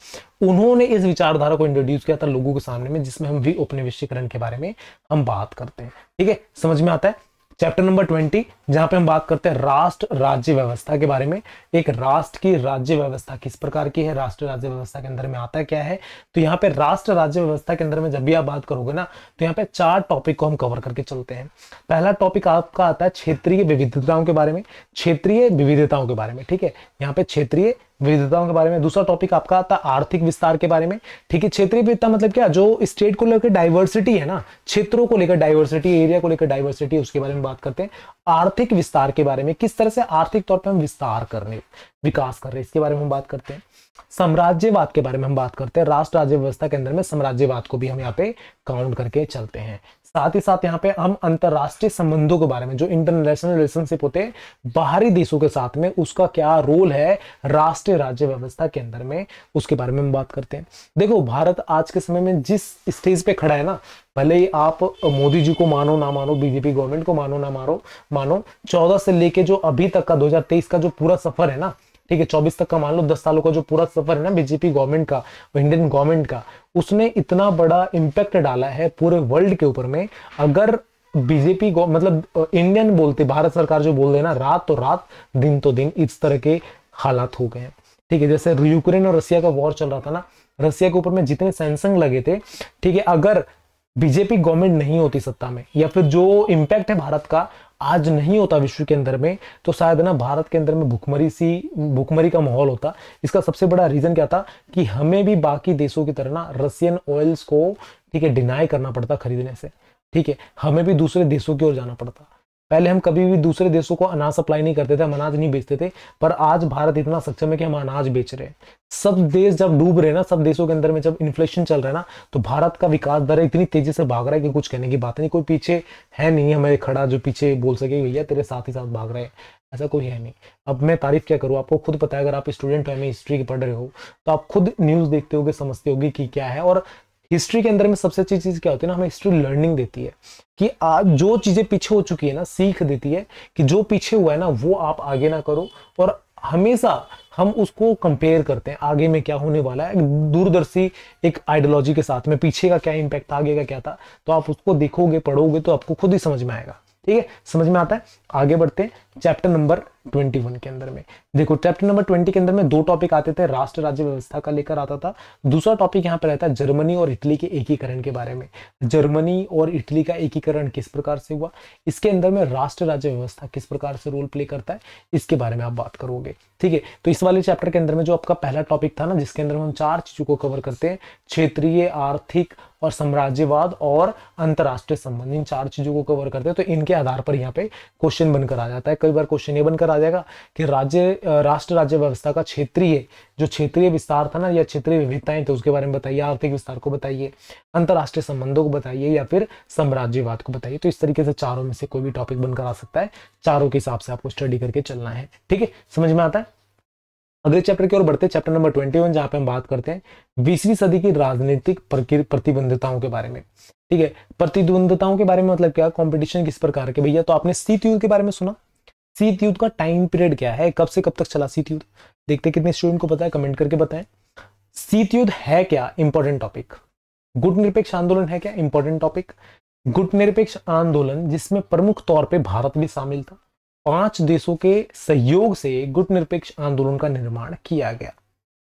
उन्होंने इस विचारधारा को इंट्रोड्यूस किया था लोगों के सामने में जिसमें हम भी उपनिवेशीकरण के बारे में हम बात करते हैं ठीक है समझ में आता है चैप्टर नंबर ट्वेंटी जहां पे हम बात करते हैं राष्ट्र राज्य व्यवस्था के बारे में एक राष्ट्र की राज्य व्यवस्था किस प्रकार की है राष्ट्र राज्य व्यवस्था के अंदर में आता क्या है तो यहाँ पे राष्ट्र राज्य व्यवस्था के अंदर में जब भी आप बात करोगे ना तो यहाँ पे चार टॉपिक को हम कवर करके चलते हैं पहला टॉपिक आपका आता है क्षेत्रीय विविधताओं के बारे में क्षेत्रीय विविधताओं के बारे में ठीक है यहाँ पे क्षेत्रीय विविधताओं के बारे में दूसरा टॉपिक आपका था आर्थिक विस्तार के बारे में ठीक है क्षेत्रीय विविधता मतलब क्या जो स्टेट को लेकर डाइवर्सिटी है ना क्षेत्रों को लेकर डाइवर्सिटी एरिया को लेकर डाइवर्सिटी उसके बारे में बात करते हैं आर्थिक विस्तार के बारे में किस तरह से आर्थिक तौर पर हम विस्तार कर रहे विकास कर रहे हैं इसके बारे में हम बात करते हैं साम्राज्यवाद के बारे में हम बात करते हैं राष्ट्र राज्य व्यवस्था के अंदर में साम्राज्यवाद को भी हम यहाँ पे काउंट करके चलते हैं साथ ही साथ यहाँ पे हम अंतरराष्ट्रीय संबंधों के बारे में जो इंटरनेशनल रिलेशनशिप होते हैं बाहरी देशों के साथ में उसका क्या रोल है राष्ट्रीय राज्य व्यवस्था के अंदर में उसके बारे में हम बात करते हैं देखो भारत आज के समय में जिस स्टेज पे खड़ा है ना भले ही आप मोदी जी को मानो ना मानो बीजेपी गवर्नमेंट को मानो ना मारो मानो चौदह से लेके जो अभी तक का दो का जो पूरा सफर है ना ठीक है चौबीस तक का मान लो दस सालों का जो पूरा सफर है ना बीजेपी गवर्नमेंट का इंडियन गवर्नमेंट का उसने इतना बड़ा इम्पैक्ट डाला है पूरे वर्ल्ड के ऊपर में अगर बीजेपी को मतलब इंडियन बोलते भारत सरकार जो बोल रहे ना रात तो रात दिन तो दिन इस तरह के हालात हो गए हैं ठीक है जैसे यूक्रेन और रसिया का वॉर चल रहा था ना रसिया के ऊपर में जितने सैमसंग लगे थे ठीक है अगर बीजेपी गवर्नमेंट नहीं होती सत्ता में या फिर जो इम्पैक्ट है भारत का आज नहीं होता विश्व के अंदर में तो शायद ना भारत के अंदर में भुखमरी सी भुखमरी का माहौल होता इसका सबसे बड़ा रीजन क्या था कि हमें भी बाकी देशों की तरह ना रशियन ऑयल्स को ठीक है डिनाई करना पड़ता खरीदने से ठीक है हमें भी दूसरे देशों की ओर जाना पड़ता पहले हम कभी भी दूसरे देशों को अनाज सप्लाई नहीं करते थे हम अनाज नहीं बेचते थे पर आज भारत इतना सक्षम है कि हम अनाज बेच रहे हैं सब देश जब डूब रहे ना सब देशों के अंदर में जब इन्फ्लेशन चल रहा है ना तो भारत का विकास दर इतनी तेजी से भाग रहा है कि कुछ कहने की बात नहीं कोई पीछे है नहीं हमें खड़ा जो पीछे बोल सके भैया तेरे साथ ही साथ भाग रहे हैं ऐसा कोई है नहीं अब मैं तारीफ क्या करूँ आपको खुद पता है अगर आप स्टूडेंट हो हमें हिस्ट्री के पढ़ रहे हो तो आप खुद न्यूज़ देखते होगे समझते होगे कि क्या है और हिस्ट्री के अंदर में सबसे अच्छी चीज़ क्या होती है ना हमें हिस्ट्री लर्निंग देती है कि आप जो चीज़ें पीछे हो चुकी है ना सीख देती है कि जो पीछे हुआ है ना वो आप आगे ना करो और हमेशा हम उसको कंपेयर करते हैं आगे में क्या होने वाला है एक दूरदर्शी एक आइडियोलॉजी के साथ में पीछे का क्या इम्पैक्ट आगे का क्या था तो आप उसको देखोगे पढ़ोगे तो आपको खुद ही समझ में आएगा ठीक है समझ में आता है आगे बढ़ते हैं चैप्टर नंबर 21 के अंदर में देखो चैप्टर नंबर 20 के अंदर में दो टॉपिक आते थे राष्ट्र राज्य व्यवस्था का लेकर आता था दूसरा टॉपिक यहाँ पर रहता है जर्मनी और इटली के एकीकरण के बारे में जर्मनी और इटली का एकीकरण किस प्रकार से हुआ इसके अंदर में राष्ट्र राज्य व्यवस्था किस प्रकार से रोल प्ले करता है इसके बारे में आप बात करोगे ठीक है तो इस वाले चैप्टर के अंदर में जो आपका पहला टॉपिक था ना जिसके अंदर हम चार चीजों को कवर करते हैं क्षेत्रीय आर्थिक और साम्राज्यवाद और अंतर्राष्ट्रीय संबंध इन चार चीजों को कवर करते हैं तो इनके आधार पर यहाँ पे क्वेश्चन बनकर आ जाता है कई बार क्वेश्चन ये बनकर आ जाएगा कि राज्य राष्ट्र राज्य व्यवस्था का क्षेत्रीय जो क्षेत्रीय विस्तार था ना या क्षेत्रीय विविधताएं थे उसके बारे में बताइए आर्थिक विस्तार को बताइए अंतर्राष्ट्रीय संबंधों को बताइए या फिर साम्राज्यवाद को बताइए तो इस तरीके से चारों में से कोई भी टॉपिक बनकर आ सकता है चारों के हिसाब से आपको स्टडी करके चलना है ठीक है समझ में आता है अगले चैप्टर की ओर बढ़ते हैं चैप्टर नंबर ट्वेंटी वन जहां पे हम बात करते हैं बीसवीं सदी की राजनीतिक प्रतिबंधताओं के बारे में ठीक है प्रतिबंधताओं के बारे में मतलब क्या कंपटीशन किस प्रकार के भैया तो आपने शीत युद्ध के बारे में सुना शीत युद्ध का टाइम पीरियड क्या है कब से कब तक चला शीत युद्ध देखते कितने स्टूडेंट को पता है कमेंट करके बताएं शीत युद्ध है क्या इंपॉर्टेंट टॉपिक गुट निरपेक्ष आंदोलन है क्या इंपॉर्टेंट टॉपिक गुट निरपेक्ष आंदोलन जिसमें प्रमुख तौर पर भारत भी शामिल था पांच देशों के सहयोग से गुट निरपेक्ष आंदोलन का निर्माण किया गया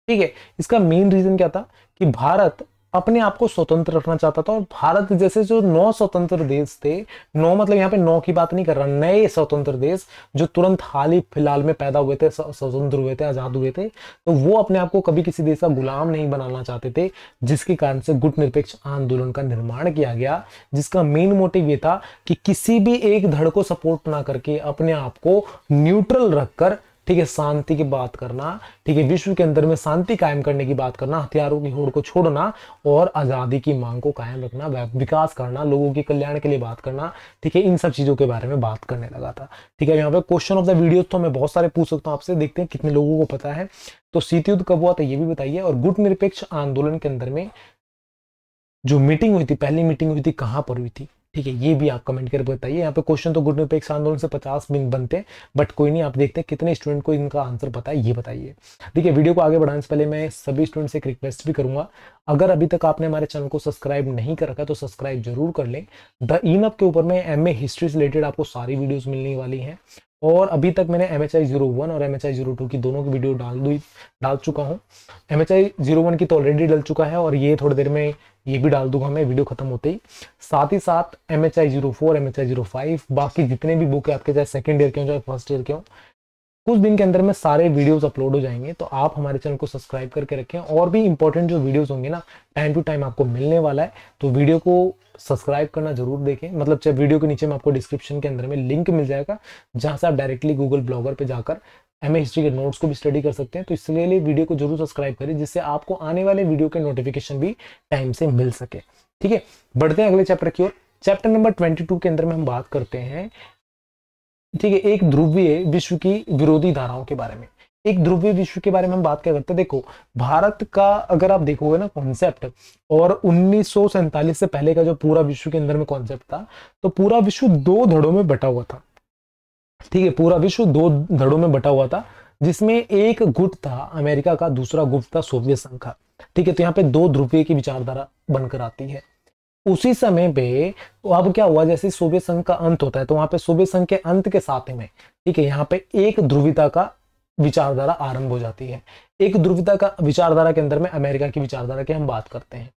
ठीक है इसका मेन रीजन क्या था कि भारत अपने आप को स्वतंत्र रखना चाहता था और भारत जैसे जो नौ स्वतंत्र देश थे नौ मतलब यहाँ पे नौ की बात नहीं कर रहा नए स्वतंत्र देश जो तुरंत हाल ही फिलहाल में पैदा हुए थे स्वतंत्र हुए थे आजाद हुए थे तो वो अपने आप को कभी किसी देश का गुलाम नहीं बनाना चाहते थे जिसके कारण से गुट निरपेक्ष आंदोलन का निर्माण किया गया जिसका मेन मोटिव ये था कि किसी भी एक धड़ को सपोर्ट ना करके अपने आप को न्यूट्रल रखकर ठीक है शांति की बात करना ठीक है विश्व के अंदर में शांति कायम करने की बात करना हथियारों की होड़ को छोड़ना और आज़ादी की मांग को कायम रखना विकास करना लोगों के कल्याण के लिए बात करना ठीक है इन सब चीज़ों के बारे में बात करने लगा था ठीक है यहाँ पे क्वेश्चन ऑफ द वीडियो तो मैं बहुत सारे पूछ सकता हूँ आपसे देखते हैं कितने लोगों को पता है तो शीत युद्ध कब हुआ था ये भी बताइए और गुट निरपेक्ष आंदोलन के अंदर में जो मीटिंग हुई थी पहली मीटिंग हुई थी कहां पर हुई थी ठीक है ये भी आप कमेंट करके बताइए यहाँ पे क्वेश्चन तो गुड निरपेक्ष आंदोलन से पचास बिन बनते हैं बट कोई नहीं आप देखते हैं कितने स्टूडेंट को इनका आंसर पता है ये बताइए देखिए वीडियो को आगे बढ़ाने से पहले मैं सभी स्टूडेंट से एक रिक्वेस्ट भी करूंगा अगर अभी तक आपने हमारे चैनल को सब्सक्राइब नहीं कर रखा तो सब्सक्राइब जरूर कर लें द इन के ऊपर में एम हिस्ट्री से रिलेटेड आपको सारी वीडियोज मिलने वाली है और अभी तक मैंने M H I zero one और M H I zero two की दोनों की वीडियो डाल दी डाल चुका हूँ M H I zero one की तो ऑलरेडी डल चुका है और ये थोड़ी देर में ये भी डाल दूंगा मैं वीडियो खत्म होते ही साथ ही साथ M H I zero four M H I zero five बाकी जितने भी बुक है आपके चाहे सेकंड ईयर के हों चाहे फर्स्ट ईयर के हों कुछ दिन के अंदर में सारे वीडियोस अपलोड हो जाएंगे तो आप हमारे चैनल को सब्सक्राइब करके रखें और भी इंपॉर्टेंट जो वीडियोज होंगे ना टाइम टू टाइम आपको मिलने वाला है तो वीडियो को सब्सक्राइब करना जरूर देखें मतलब चाहे वीडियो के नीचे में आपको डिस्क्रिप्शन के अंदर में लिंक मिल जाएगा जहां से आप डायरेक्टली गूगल ब्लॉगर पर जाकर एम हिस्ट्री के नोट्स को भी स्टडी कर सकते हैं तो इसके लिए वीडियो को जरूर सब्सक्राइब करें जिससे आपको आने वाले वीडियो के नोटिफिकेशन भी टाइम से मिल सके ठीक है बढ़ते हैं अगले चैप्टर की ओर चैप्टर नंबर ट्वेंटी टू के अंदर में हम बात करते हैं ठीक है एक ध्रुवीय विश्व की विरोधी धाराओं के बारे में एक ध्रुवीय विश्व के बारे में हम बात क्या करते हैं देखो भारत का अगर आप देखोगे ना कॉन्सेप्ट और उन्नीस से पहले का जो पूरा विश्व के अंदर में कॉन्सेप्ट था तो पूरा विश्व दो धड़ों में बटा हुआ था ठीक है पूरा विश्व दो धड़ों में बटा हुआ था जिसमें एक गुट था अमेरिका का दूसरा गुट था सोवियत संघ का ठीक है तो यहाँ पे दो ध्रुवीय की विचारधारा बनकर आती है उसी समय पे तो अब क्या हुआ जैसे सोवियत संघ का अंत होता है तो वहां पे सोवियत संघ के अंत के साथ में ठीक है यहाँ पे एक ध्रुविता का विचारधारा आरंभ हो जाती है एक ध्रुवीता का विचारधारा के अंदर में अमेरिका की विचारधारा की हम बात करते हैं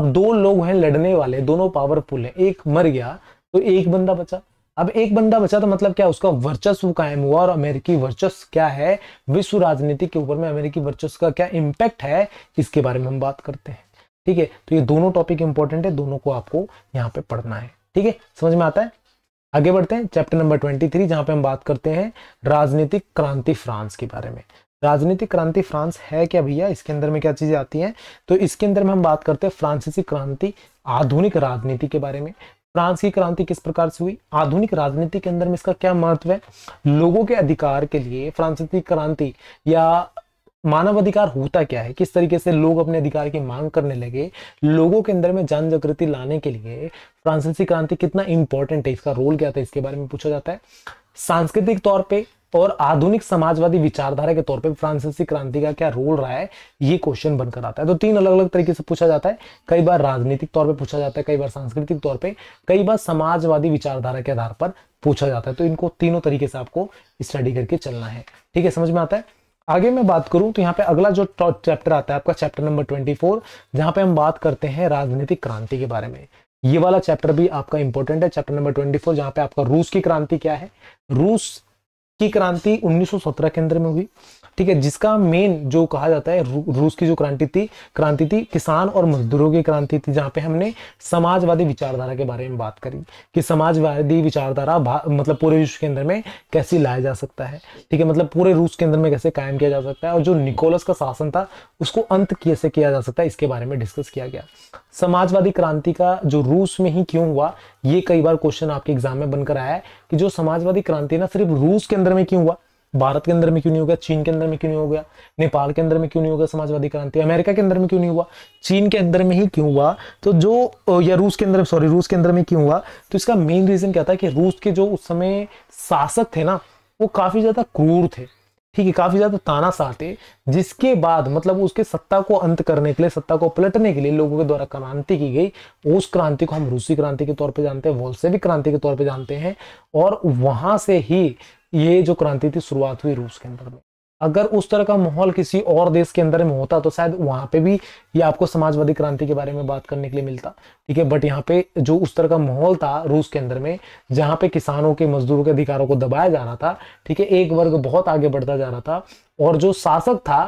अब दो लोग हैं लड़ने वाले दोनों पावरफुल हैं एक मर गया तो एक बंदा बचा अब एक बंदा बचा तो मतलब क्या उसका वर्चस्व कायम हुआ और अमेरिकी वर्चस्व क्या है विश्व राजनीति के ऊपर में अमेरिकी वर्चस्व का क्या इम्पैक्ट है इसके बारे में हम बात करते हैं ठीक है तो ये दोनों टॉपिक इंपॉर्टेंट है दोनों को आपको यहाँ पे पढ़ना है ठीक है समझ में आता है आगे बढ़ते हैं चैप्टर नंबर ट्वेंटी थ्री जहाँ पे हम बात करते हैं राजनीतिक क्रांति फ्रांस के बारे में राजनीतिक क्रांति फ्रांस है क्या भैया इसके अंदर में क्या चीजें आती हैं तो इसके अंदर में हम बात करते हैं फ्रांसीसी क्रांति आधुनिक राजनीति के बारे में फ्रांस की क्रांति किस प्रकार से हुई आधुनिक राजनीति के अंदर में इसका क्या महत्व है लोगों के अधिकार के लिए फ्रांसीसी क्रांति या मानव अधिकार होता क्या है किस तरीके से लोग अपने अधिकार की मांग करने लगे लोगों के अंदर में जन जागृति लाने के लिए फ्रांसीसी क्रांति कितना इंपॉर्टेंट है इसका रोल क्या था इसके बारे में पूछा जाता है सांस्कृतिक तौर पे और आधुनिक समाजवादी विचारधारा के तौर पे फ्रांसीसी क्रांति का क्या रोल रहा है ये क्वेश्चन बनकर आता है तो तीन अलग अलग तरीके से पूछा जाता है कई बार राजनीतिक तौर पे पूछा जाता है कई बार सांस्कृतिक तौर पे कई बार समाजवादी विचारधारा के आधार पर पूछा जाता है तो इनको तीनों तरीके से आपको स्टडी करके चलना है ठीक है समझ में आता है आगे मैं बात करूं तो यहाँ पे अगला जो चैप्टर आता है आपका चैप्टर नंबर ट्वेंटी फोर जहां पे हम बात करते हैं राजनीतिक क्रांति के बारे में ये वाला चैप्टर भी आपका इंपॉर्टेंट है चैप्टर नंबर ट्वेंटी फोर जहां पे आपका रूस की क्रांति क्या है रूस की क्रांति 1917 के अंदर में हुई ठीक है जिसका मेन जो कहा जाता है रू, रूस की जो क्रांति थी क्रांति थी किसान और मजदूरों की क्रांति थी जहां पे हमने समाजवादी विचारधारा के बारे में बात करी कि समाजवादी विचारधारा मतलब पूरे विश्व के अंदर में कैसे लाया जा सकता है ठीक है मतलब पूरे रूस के अंदर में कैसे कायम किया जा सकता है और जो निकोलस का शासन था उसको अंत कैसे किया जा सकता है इसके बारे में डिस्कस किया गया समाजवादी क्रांति का जो रूस में ही क्यों हुआ ये कई बार क्वेश्चन आपके एग्जाम में बनकर आया है कि जो समाजवादी क्रांति ना सिर्फ रूस के अंदर में क्यों हुआ भारत के अंदर में क्यों नहीं हो गया चीन के अंदर में क्यों नहीं हो गया नेपाल के अंदर में क्यों नहीं हो गया समाजवादी क्रांति अमेरिका के अंदर में क्यों नहीं हुआ चीन के अंदर में ही क्यों हुआ तो जो या रूस के अंदर सॉरी रूस के अंदर में क्यों हुआ तो इसका मेन रीजन क्या था कि रूस के जो उस समय शासक थे ना वो काफी ज्यादा क्रूर थे ठीक है काफी ज्यादा तानाशाह थे जिसके बाद मतलब उसके सत्ता को अंत करने के लिए सत्ता को पलटने के लिए लोगों के द्वारा क्रांति की गई उस क्रांति को हम रूसी क्रांति के तौर पर जानते हैं वोल्सेविक क्रांति के तौर पर जानते हैं और वहां से ही ये जो क्रांति थी शुरुआत हुई रूस के अंदर में अगर उस तरह का माहौल किसी और देश के अंदर में होता तो शायद वहां पे भी ये आपको समाजवादी क्रांति के बारे में बात करने के लिए मिलता ठीक है बट यहाँ पे जो उस तरह का माहौल था रूस के अंदर में जहाँ पे किसानों के मजदूरों के अधिकारों को दबाया जा रहा था ठीक है एक वर्ग बहुत आगे बढ़ता जा रहा था और जो शासक था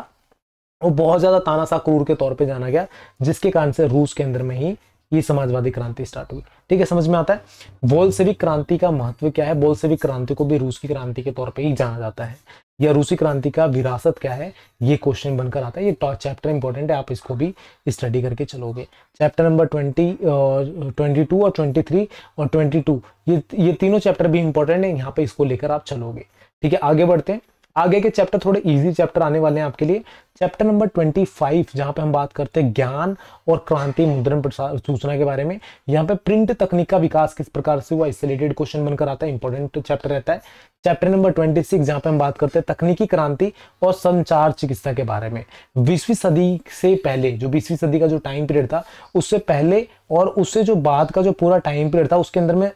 वो बहुत ज्यादा तानाशाह क्रूर के तौर पर जाना गया जिसके कारण से रूस के अंदर में ही ये समाजवादी क्रांति स्टार्ट हुई ठीक है समझ में आता है बोलसेविक क्रांति का महत्व क्या है बोलसेविक क्रांति को भी रूस की क्रांति के तौर पे ही जाना जाता है या रूसी क्रांति का विरासत क्या है ये क्वेश्चन बनकर आता है ये चैप्टर इंपॉर्टेंट है आप इसको भी स्टडी करके चलोगे chapter number twenty twenty two और ट्वेंटी थ्री और ट्वेंटी टू ये ये तीनों चैप्टर भी इंपॉर्टेंट है यहाँ पे इसको लेकर आप चलोगे ठीक है आगे बढ़ते हैं आगे के चैप्टर थोड़े इजी चैप्टर आने वाले हैं आपके लिए चैप्टर नंबर 25 जहां पे हम बात करते हैं ज्ञान और क्रांति मुद्रण सूचना के बारे में यहाँ पे प्रिंट तकनीक का विकास किस प्रकार से हुआ इससे रिलेटेड क्वेश्चन बनकर आता है इंपॉर्टेंट चैप्टर तो रहता है चैप्टर नंबर 26 जहां पे हम बात करते हैं तकनीकी क्रांति और संचार चिकित्सा के बारे में बीसवीं सदी से पहले जो बीसवीं सदी का जो टाइम पीरियड था उससे पहले और उससे जो बाद का जो पूरा टाइम पीरियड था उसके अंदर में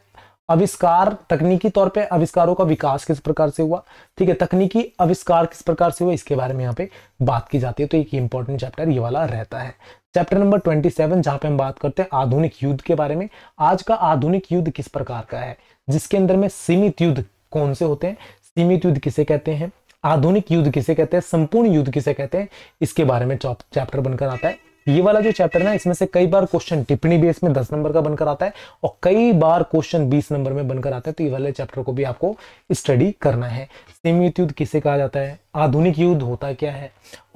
अविष्कार तकनीकी तौर पे अविष्कारों का विकास किस प्रकार से हुआ ठीक है तकनीकी अविष्कार किस प्रकार से हुआ इसके बारे में यहाँ पे बात की जाती है तो एक इंपॉर्टेंट चैप्टर ये वाला रहता है चैप्टर नंबर ट्वेंटी सेवन जहाँ पे हम बात करते हैं आधुनिक युद्ध के बारे में आज का आधुनिक युद्ध किस प्रकार का है जिसके अंदर में सीमित युद्ध कौन से होते हैं सीमित युद्ध किसे कहते हैं आधुनिक युद्ध किसे कहते हैं संपूर्ण युद्ध किसे कहते हैं इसके बारे में चैप्टर बनकर आता है ये वाला जो चैप्टर ना इसमें से कई बार क्वेश्चन टिप्पणी बेस में दस नंबर का बनकर आता है और कई बार क्वेश्चन बीस नंबर में बनकर आता है तो ये वाले चैप्टर को भी आपको स्टडी करना है सीमित युद्ध किसे कहा जाता है आधुनिक युद्ध होता क्या है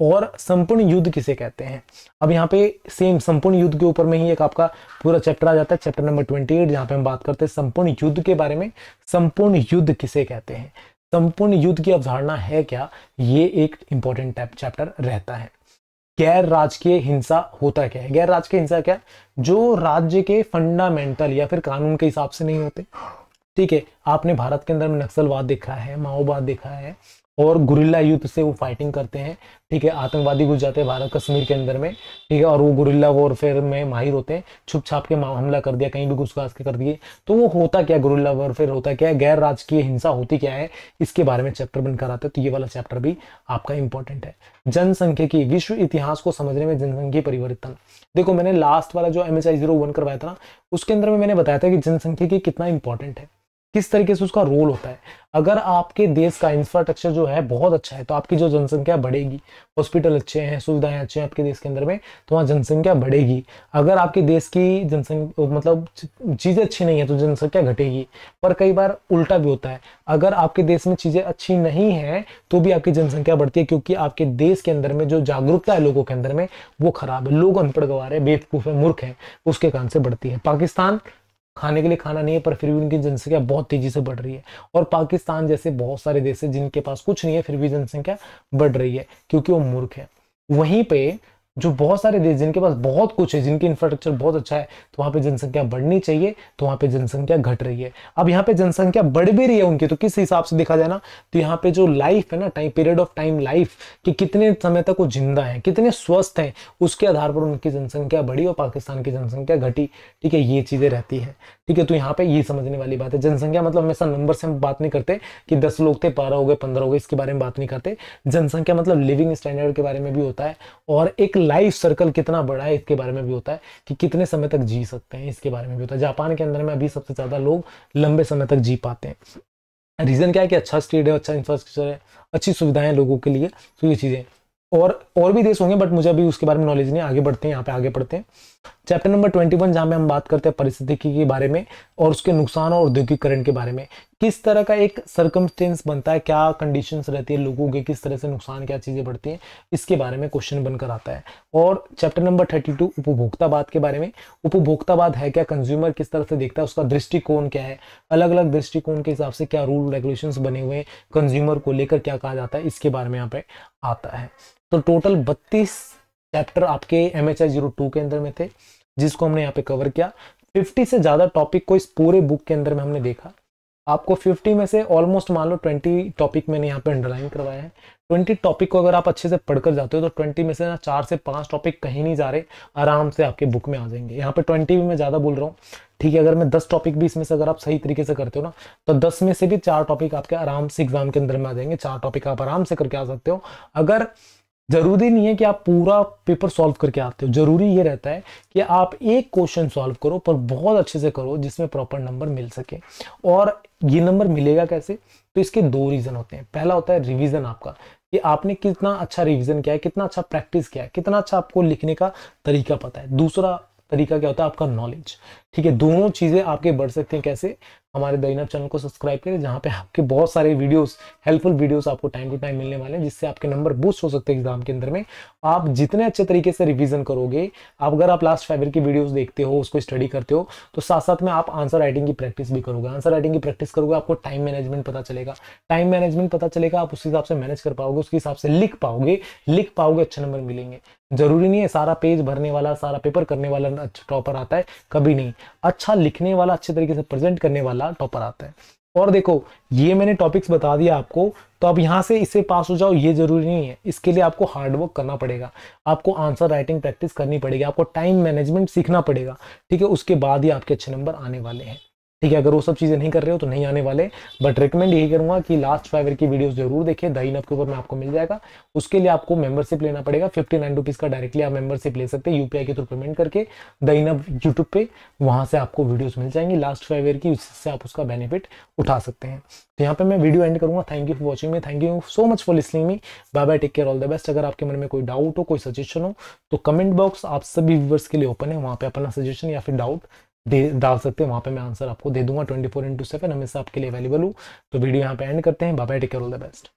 और संपूर्ण युद्ध किसे कहते हैं अब यहाँ पे सेम संपूर्ण युद्ध के ऊपर में ही एक आपका पूरा चैप्टर आ जाता है चैप्टर नंबर ट्वेंटी एट जहाँ पे हम बात करते हैं संपूर्ण युद्ध के बारे में संपूर्ण युद्ध किसे कहते हैं संपूर्ण युद्ध की अवधारणा है क्या ये एक इंपॉर्टेंट चैप्टर रहता है गैर राजकीय हिंसा होता क्या है गैर राजकीय हिंसा क्या जो राज्य के फंडामेंटल या फिर कानून के हिसाब से नहीं होते ठीक है आपने भारत के अंदर में नक्सलवाद देखा है माओवाद देखा है और गुरिल्ला युद्ध से वो फाइटिंग करते हैं ठीक है आतंकवादी घुस जाते हैं भारत कश्मीर के अंदर में ठीक है और वो गुरिल्ला वॉरफेयर में माहिर होते हैं छुप छाप के हमला कर दिया कहीं भी घुसघास के कर दिए तो वो होता क्या गुरिल्ला वॉरफेयर होता क्या है गैर राजकीय हिंसा होती क्या है इसके बारे में चैप्टर बन कराते तो ये वाला चैप्टर भी आपका इंपॉर्टेंट है जनसंख्या की विश्व इतिहास को समझने में जनसंख्या परिवर्तन देखो मैंने लास्ट वाला जो M H I zero one करवाया था ना उसके अंदर में मैंने बताया था कि जनसंख्या की कितना इंपॉर्टेंट है किस तरीके से उसका रोल होता है अगर आपके देश का इंफ्रास्ट्रक्चर जो है बहुत अच्छा है तो आपकी जो जनसंख्या बढ़ेगी हॉस्पिटल अच्छे हैं सुविधाएं अच्छी हैं आपके देश के अंदर में तो वहाँ जनसंख्या बढ़ेगी अगर आपके देश की जनसंख्या मतलब चीज़ें अच्छी नहीं है तो जनसंख्या घटेगी पर कई बार उल्टा भी होता है अगर आपके देश में चीज़ें अच्छी नहीं है तो भी आपकी जनसंख्या बढ़ती है क्योंकि आपके देश के अंदर में जो जागरूकता है लोगों के अंदर में वो खराब है लोग अनपढ़ गवार है बेवकूफ़ है मूर्ख है उसके कारण से बढ़ती है पाकिस्तान खाने के लिए खाना नहीं है पर फिर भी उनकी जनसंख्या बहुत तेजी से बढ़ रही है और पाकिस्तान जैसे बहुत सारे देश है जिनके पास कुछ नहीं है फिर भी जनसंख्या बढ़ रही है क्योंकि वो मूर्ख है वहीं पे जो बहुत सारे देश जिनके पास बहुत कुछ है जिनकी इंफ्रास्ट्रक्चर बहुत अच्छा है तो वहाँ पे जनसंख्या बढ़नी चाहिए तो वहां पे जनसंख्या घट रही है अब यहाँ पे जनसंख्या बढ़ भी रही है उनकी तो किस हिसाब से देखा जाए ना तो यहाँ पे जो लाइफ है ना time period of time life कि कितने समय तक वो जिंदा है कितने स्वस्थ हैं उसके आधार पर उनकी जनसंख्या बढ़ी और पाकिस्तान की जनसंख्या घटी ठीक है ये चीज़ें रहती है ठीक है तो यहाँ पे ये समझने वाली बात है जनसंख्या मतलब हमेशा नंबर से हम बात नहीं करते कि दस लोग थे बारह हो गए पंद्रह हो गए इसके बारे में बात नहीं करते जनसंख्या मतलब लिविंग स्टैंडर्ड के बारे में भी होता है और एक लाइफ सर्कल कितना बड़ा है इसके बारे में भी होता है कि कितने समय तक जी सकते हैं इसके बारे में भी होता है जापान के अंदर में अभी सबसे ज़्यादा लोग लंबे समय तक जी पाते हैं रीज़न क्या है कि अच्छा स्टेट है अच्छा इंफ्रास्ट्रक्चर है अच्छी सुविधाएं लोगों के लिए तो ये चीज़ें और और भी देश होंगे बट मुझे अभी उसके बारे में नॉलेज नहीं आगे बढ़ते हैं यहाँ पे आगे बढ़ते हैं चैप्टर नंबर ट्वेंटी वन जहाँ में हम बात करते हैं परिस्थिति के बारे में और उसके नुकसान और औद्योगिकरण के बारे में किस तरह का एक सर्कमस्टेंस बनता है क्या कंडीशन रहती है लोगों के किस तरह से नुकसान क्या चीज़ें बढ़ती हैं इसके बारे में क्वेश्चन बनकर आता है और चैप्टर नंबर थर्टी टू उपभोक्तावाद के बारे में उपभोक्तावाद है क्या कंज्यूमर किस तरह से देखता है उसका दृष्टिकोण क्या है अलग अलग दृष्टिकोण के हिसाब से क्या रूल रेगुलेशन बने हुए हैं कंज्यूमर को लेकर क्या कहा जाता है इसके बारे में यहाँ पे आता है तो टोटल बत्तीस चैप्टर आपके एम एच जीरो टू के अंदर में थे जिसको हमने यहाँ पे कवर किया फिफ्टी से ज़्यादा टॉपिक को इस पूरे बुक के अंदर में हमने देखा आपको 50 में से ऑलमोस्ट मान लो 20 टॉपिक मैंने यहाँ पे अंडरलाइन करवाया है 20 टॉपिक को अगर आप अच्छे से पढ़कर जाते हो तो 20 में से ना चार से पांच टॉपिक कहीं नहीं जा रहे आराम से आपके बुक में आ जाएंगे यहाँ पे 20 भी मैं ज़्यादा बोल रहा हूँ ठीक है अगर मैं दस टॉपिक भी इसमें से अगर आप सही तरीके से करते हो ना तो दस में से भी चार टॉपिक आपके आराम से एग्जाम के अंदर में आ जाएंगे चार टॉपिक आप आराम से करके आ सकते हो अगर जरूरी नहीं है कि आप पूरा पेपर सॉल्व करके आते हो जरूरी ये रहता है कि आप एक क्वेश्चन सॉल्व करो पर बहुत अच्छे से करो जिसमें प्रॉपर नंबर मिल सके और ये नंबर मिलेगा कैसे तो इसके दो रीज़न होते हैं पहला होता है रिवीजन आपका कि आपने कितना अच्छा रिवीजन किया है कितना अच्छा प्रैक्टिस किया है कितना अच्छा आपको लिखने का तरीका पता है दूसरा तरीका क्या होता है आपका नॉलेज ठीक है दोनों चीज़ें आपके बढ़ सकते हैं कैसे हमारे दैनब चैनल को सब्सक्राइब करें जहाँ पे आपके बहुत सारे वीडियोस हेल्पफुल वीडियोस आपको टाइम टू टाइम मिलने वाले हैं जिससे आपके नंबर बूस्ट हो सकते हैं एग्जाम के अंदर में आप जितने अच्छे तरीके से रिविजन करोगे आप अगर आप लास्ट फाइवर की वीडियोस देखते हो उसको स्टडी करते हो तो साथ साथ में आप आंसर राइटिंग की प्रैक्टिस भी करोगे आंसर राइटिंग की प्रैक्टिस करोगे आपको टाइम मैनेजमेंट पता चलेगा टाइम मैनेजमेंट पता चलेगा आप उस हिसाब से मैनेज कर पाओगे उसके हिसाब से लिख पाओगे लिख पाओगे अच्छे नंबर मिलेंगे जरूरी नहीं है सारा पेज भरने वाला सारा पेपर करने वाला टॉपर आता है कभी नहीं अच्छा लिखने वाला अच्छे तरीके से प्रेजेंट करने वाला पहला टॉपर आता है और देखो ये मैंने टॉपिक्स बता दिया आपको तो अब यहाँ से इससे पास हो जाओ ये जरूरी नहीं है इसके लिए आपको हार्डवर्क करना पड़ेगा आपको आंसर राइटिंग प्रैक्टिस करनी पड़ेगी आपको टाइम मैनेजमेंट सीखना पड़ेगा ठीक है उसके बाद ही आपके अच्छे नंबर आने वाले हैं ठीक है अगर वो सब चीज़ें नहीं कर रहे हो तो नहीं आने वाले बट रिकमेंड यही करूँगा कि लास्ट फाइव ईयर की वीडियो जरूर देखिए दही नब के ऊपर में आपको मिल जाएगा उसके लिए आपको मेंबरशिप लेना पड़ेगा फिफ्टी नाइन रुपीज़ का डायरेक्टली आप मेंबरशिप ले सकते हैं यूपीआई के थ्रू पेमेंट करके दही नब यूट्यूब पे वहां से आपको वीडियोज़ मिल जाएंगी लास्ट फाइव ईयर की उससे आप उसका बेनिफिट उठा सकते हैं तो यहाँ पे मैं वीडियो एंड करूंगा thank you for watching me thank you so much for listening me bye bye take care all the best अगर आपके मन में कोई डाउट हो कोई सजेशन हो तो कमेंट बॉक्स आप सभी व्यूवर्स के लिए ओपन है वहाँ पे अपना सजेशन या फिर डाउट दे डाल सकते हैं वहाँ पे मैं आंसर आपको दे दूंगा ट्वेंटी फोर इंटू सेवन हमेशा आपके लिए अवेलेबल हूँ तो वीडियो यहाँ पे एंड करते हैं बाबा take care all the best